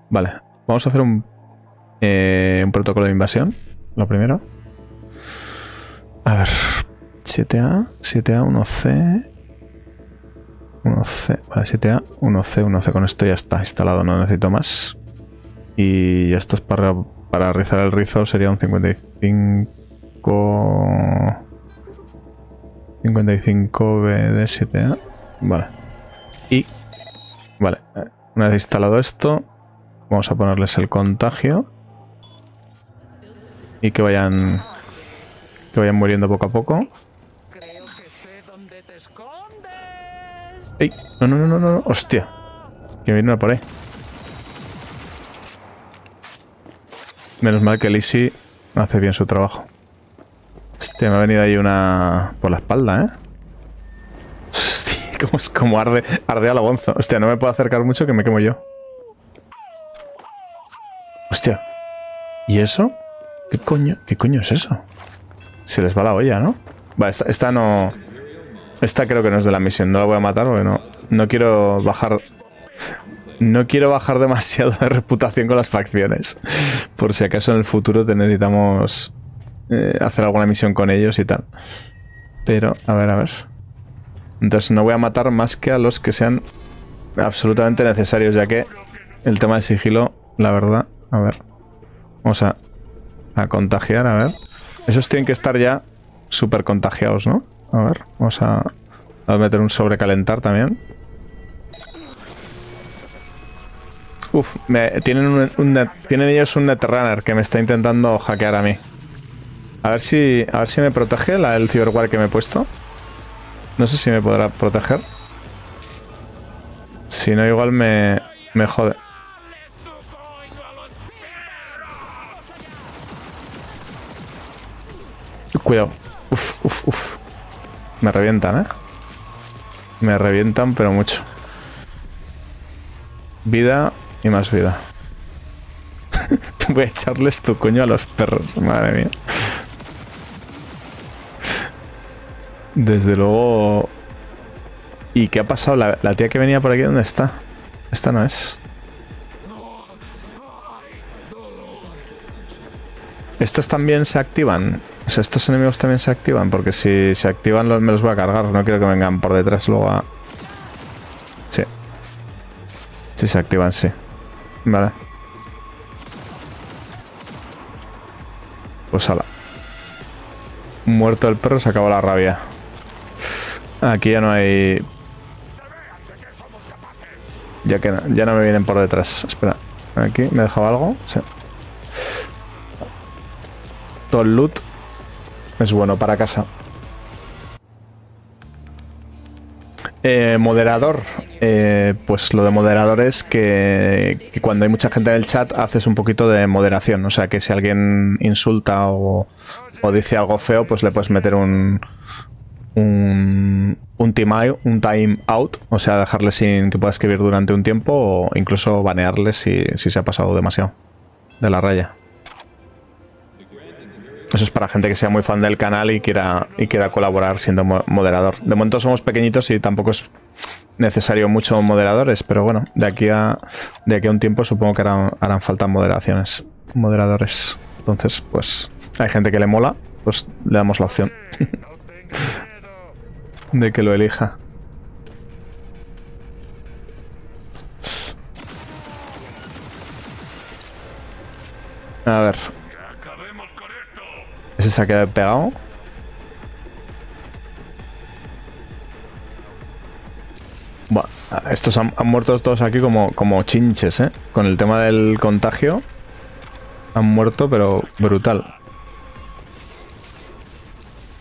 Vale, vamos a hacer eh, un, protocolo de invasión. Lo primero. A ver. 7A, 7A, 1C. 1C, vale, 7A, 1C, 1C. Con esto ya está instalado, no necesito más. Y esto es para, para rizar el rizo, sería un 55... 55B de 7A. Vale. Y... Vale. Eh, una vez instalado esto, vamos a ponerles el contagio. Y que vayan... Que vayan muriendo poco a poco. ¡Ey! No, no, no, no, no. ¡Hostia! Que viene una por ahí. Menos mal que Lizzie hace bien su trabajo. Hostia, me ha venido ahí una por la espalda, ¿eh? como, como arde, ardea la bonza. Hostia, no me puedo acercar mucho que me quemo yo. Hostia. ¿Y eso? ¿Qué coño, qué coño es eso? Se les va la olla, ¿no? Va, esta, no... Esta creo que no es de la misión. No la voy a matar porque no... No quiero bajar... No quiero bajar demasiado de reputación con las facciones. Por si acaso en el futuro te necesitamos... Eh, hacer alguna misión con ellos y tal. Pero, a ver, a ver. Entonces no voy a matar más que a los que sean absolutamente necesarios, ya que el tema de sigilo, la verdad... A ver. Vamos a, contagiar, a ver. Esos tienen que estar ya súper contagiados, ¿no? A ver, vamos a, meter un sobrecalentar también. Uf, tienen, ellos un Netrunner que me está intentando hackear a mí. A ver si, a ver si me protege la, el Cyberware que me he puesto. No sé si me podrá proteger. Si no, igual me, jode. Cuidado. Uf, uf, uf. Me revientan, ¿eh? Me revientan, pero mucho. Vida y más vida. Voy a echarles tu coño a los perros. Madre mía. Desde luego. ¿Y qué ha pasado? ¿La, tía que venía por aquí dónde está? Esta no es. Estos también se activan. estos enemigos también se activan. Porque si se activan, me los voy a cargar. No quiero que vengan por detrás luego a. Sí. Sí, se activan, sí. Vale. Pues ala. Muerto el perro, se acabó la rabia. Aquí ya no hay... Ya que no, ya no me vienen por detrás. Espera. Aquí me dejaba algo. Sí. Todo el loot es bueno para casa. Eh, moderador. Eh, pues lo de moderador es que, cuando hay mucha gente en el chat haces un poquito de moderación. O sea que si alguien insulta o, o dice algo feo, pues le puedes meter un, un, un, time, un time out, o sea, dejarle sin que pueda escribir durante un tiempo o incluso banearle si, si se ha pasado demasiado de la raya. Eso es para gente que sea muy fan del canal y quiera, y quiera colaborar siendo moderador. De momento somos pequeñitos y tampoco es necesario mucho moderadores, pero bueno, de aquí a, de aquí a un tiempo supongo que harán, harán falta moderaciones, moderadores. Entonces, pues hay gente que le mola, pues le damos la opción. de que lo elija. A ver. Ese se ha quedado pegado. Bueno, estos han, muerto todos aquí como, como chinches, ¿eh? Con el tema del contagio. Han muerto, pero brutal.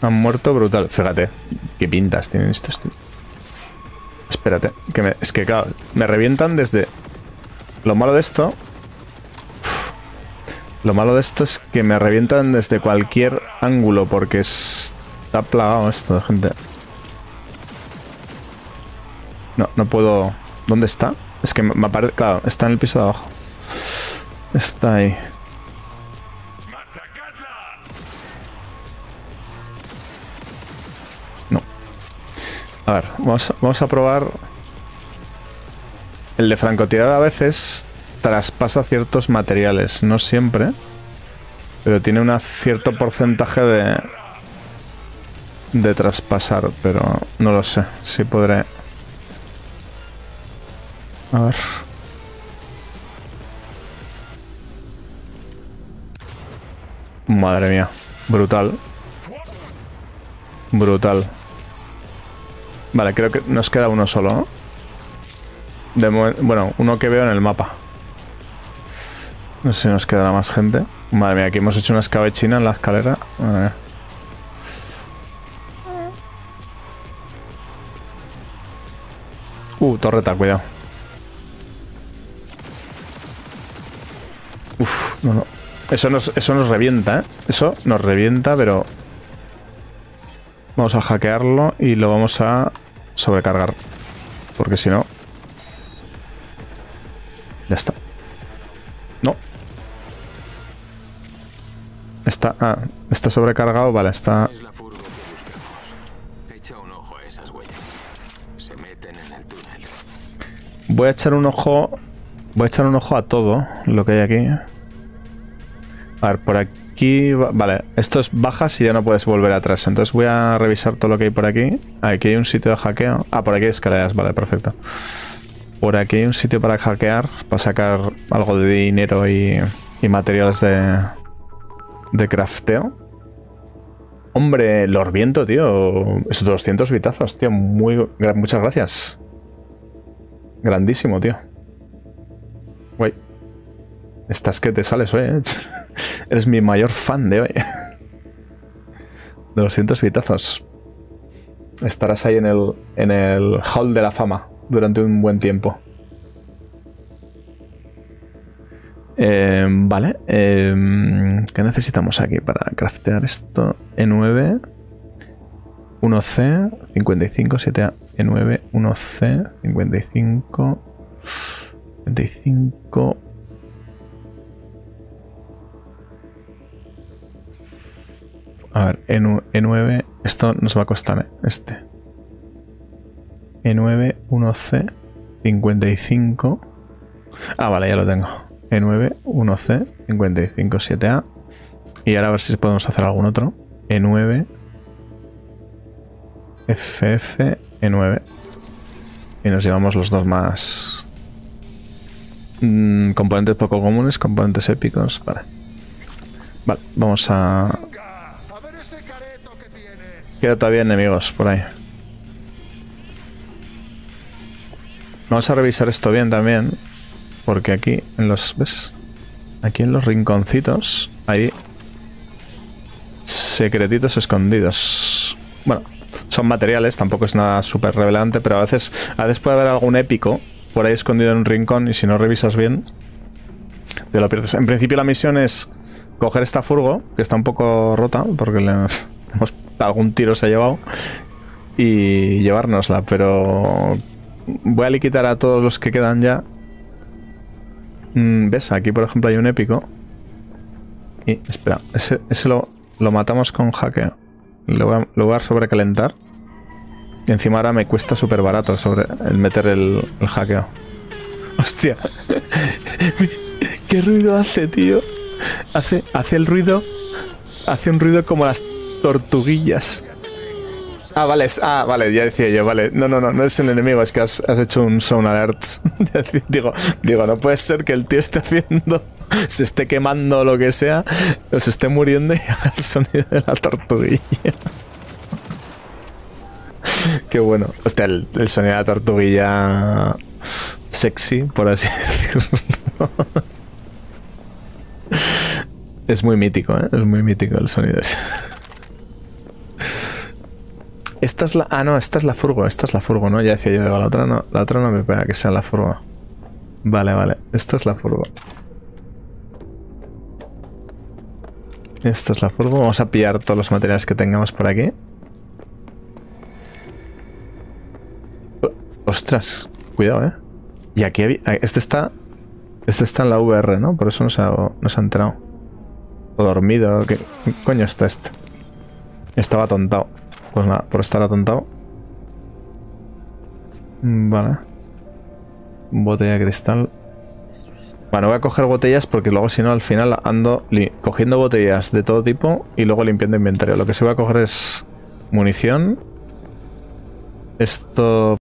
Han muerto brutal. Fíjate, qué pintas tienen estos, Espérate, es que claro, me revientan desde... Lo malo de esto... lo malo de esto es que me revientan desde cualquier ángulo, porque está plagado esto, gente. No, no puedo... ¿Dónde está? Es que me aparece... Claro, está en el piso de abajo. Está ahí. A ver, vamos, a probar... El de francotirada a veces traspasa ciertos materiales, no siempre, pero tiene un cierto porcentaje de, de traspasar, pero no lo sé, si podré... A ver... Madre mía, brutal. Brutal. Vale, creo que nos queda uno solo, ¿no? bueno, uno que veo en el mapa. No sé si nos quedará más gente. Madre mía, aquí hemos hecho una escabechina en la escalera. Uh, torreta, cuidado. Uf, no, no. Eso eso nos revienta, ¿eh? Eso nos revienta, pero Vamos a hackearlo y lo vamos a sobrecargar. Porque si no... Ya está. No. Está... Ah, está sobrecargado. Vale, está... Voy a echar un ojo... Voy a echar un ojo a todo lo que hay aquí. A ver, por aquí vale, esto es bajas y ya no puedes volver atrás. Entonces voy a revisar todo lo que hay por aquí. Aquí hay un sitio de hackeo. Ah, por aquí hay escaleras, vale, perfecto. Por aquí hay un sitio para hackear, para sacar algo de dinero y, materiales de, crafteo. Hombre, los Viento, tío. Esos 200 vitazos, tío. Muy, muchas gracias. Grandísimo, tío. Güey. Estás que te sales hoy, eh. Eres mi mayor fan de hoy. 200 vitazos. Estarás ahí en el, en el hall de la fama durante un buen tiempo. Em, vale. Em, ¿Qué necesitamos aquí para craftear esto? E9. 1C, 55, 7A, E9, 1C, 55, 55... A ver, E9, e esto nos va a costar, ¿eh? este. E9, 1C, 55. Ah, vale, ya lo tengo. E9, 1C, 55, 7A. Y ahora a ver si podemos hacer algún otro. E9, FF, E9. Y nos llevamos los dos más... Mm, componentes poco comunes, componentes épicos, vale. Vale, vamos a Queda todavía enemigos por ahí. Vamos a revisar esto bien también. Porque aquí en los... ¿Ves? Aquí en los rinconcitos hay secretitos escondidos. Bueno, son materiales, tampoco es nada súper revelante, pero a veces, a veces puede haber algún épico por ahí escondido en un rincón y si no revisas bien, te lo pierdes. En principio la misión es coger esta furgo, que está un poco rota, porque le hemos algún tiro se ha llevado y llevárnosla, pero voy a liquidar a todos los que quedan ya. Mm, ¿Ves? Aquí, por ejemplo, hay un épico. Y, espera, ese, lo, lo, matamos con hackeo. Lo voy, a, lo voy a sobrecalentar. Y encima ahora me cuesta súper barato sobre el meter el, hackeo. Hostia. ¿Qué ruido hace, tío? Hace, hace el ruido. Hace un ruido como las tortuguillas. Ah, vale, ah, vale, ya decía yo, vale. No, no, no, no es el enemigo, es que has, hecho un sound alert. digo, digo, no puede ser que el tío esté haciendo, se esté quemando o lo que sea, o se esté muriendo y haga el sonido de la tortuguilla. Qué bueno. Hostia, el, sonido de la tortuguilla sexy, por así decirlo. es muy mítico, ¿eh? Es muy mítico el sonido ese. Esta es la... Ah, no, esta es la furgo, esta es la furgo, ¿no? Ya decía yo, la otra no, la otra no me pega que sea la furgo. Vale, vale, esta es la furgo. Esta es la furgo, vamos a pillar todos los materiales que tengamos por aquí. Ostras, cuidado, ¿eh? Y aquí había... Ah, este está... Este está en la VR, ¿no? Por eso nos ha, nos ha entrado. O dormido. ¿Qué coño está este? Estaba atontado. Pues nada, por estar atontado. Mm, vale. Botella de cristal. Bueno, voy a coger botellas porque luego si no al final ando cogiendo botellas de todo tipo y luego limpiando inventario. Lo que se va a coger es munición. Esto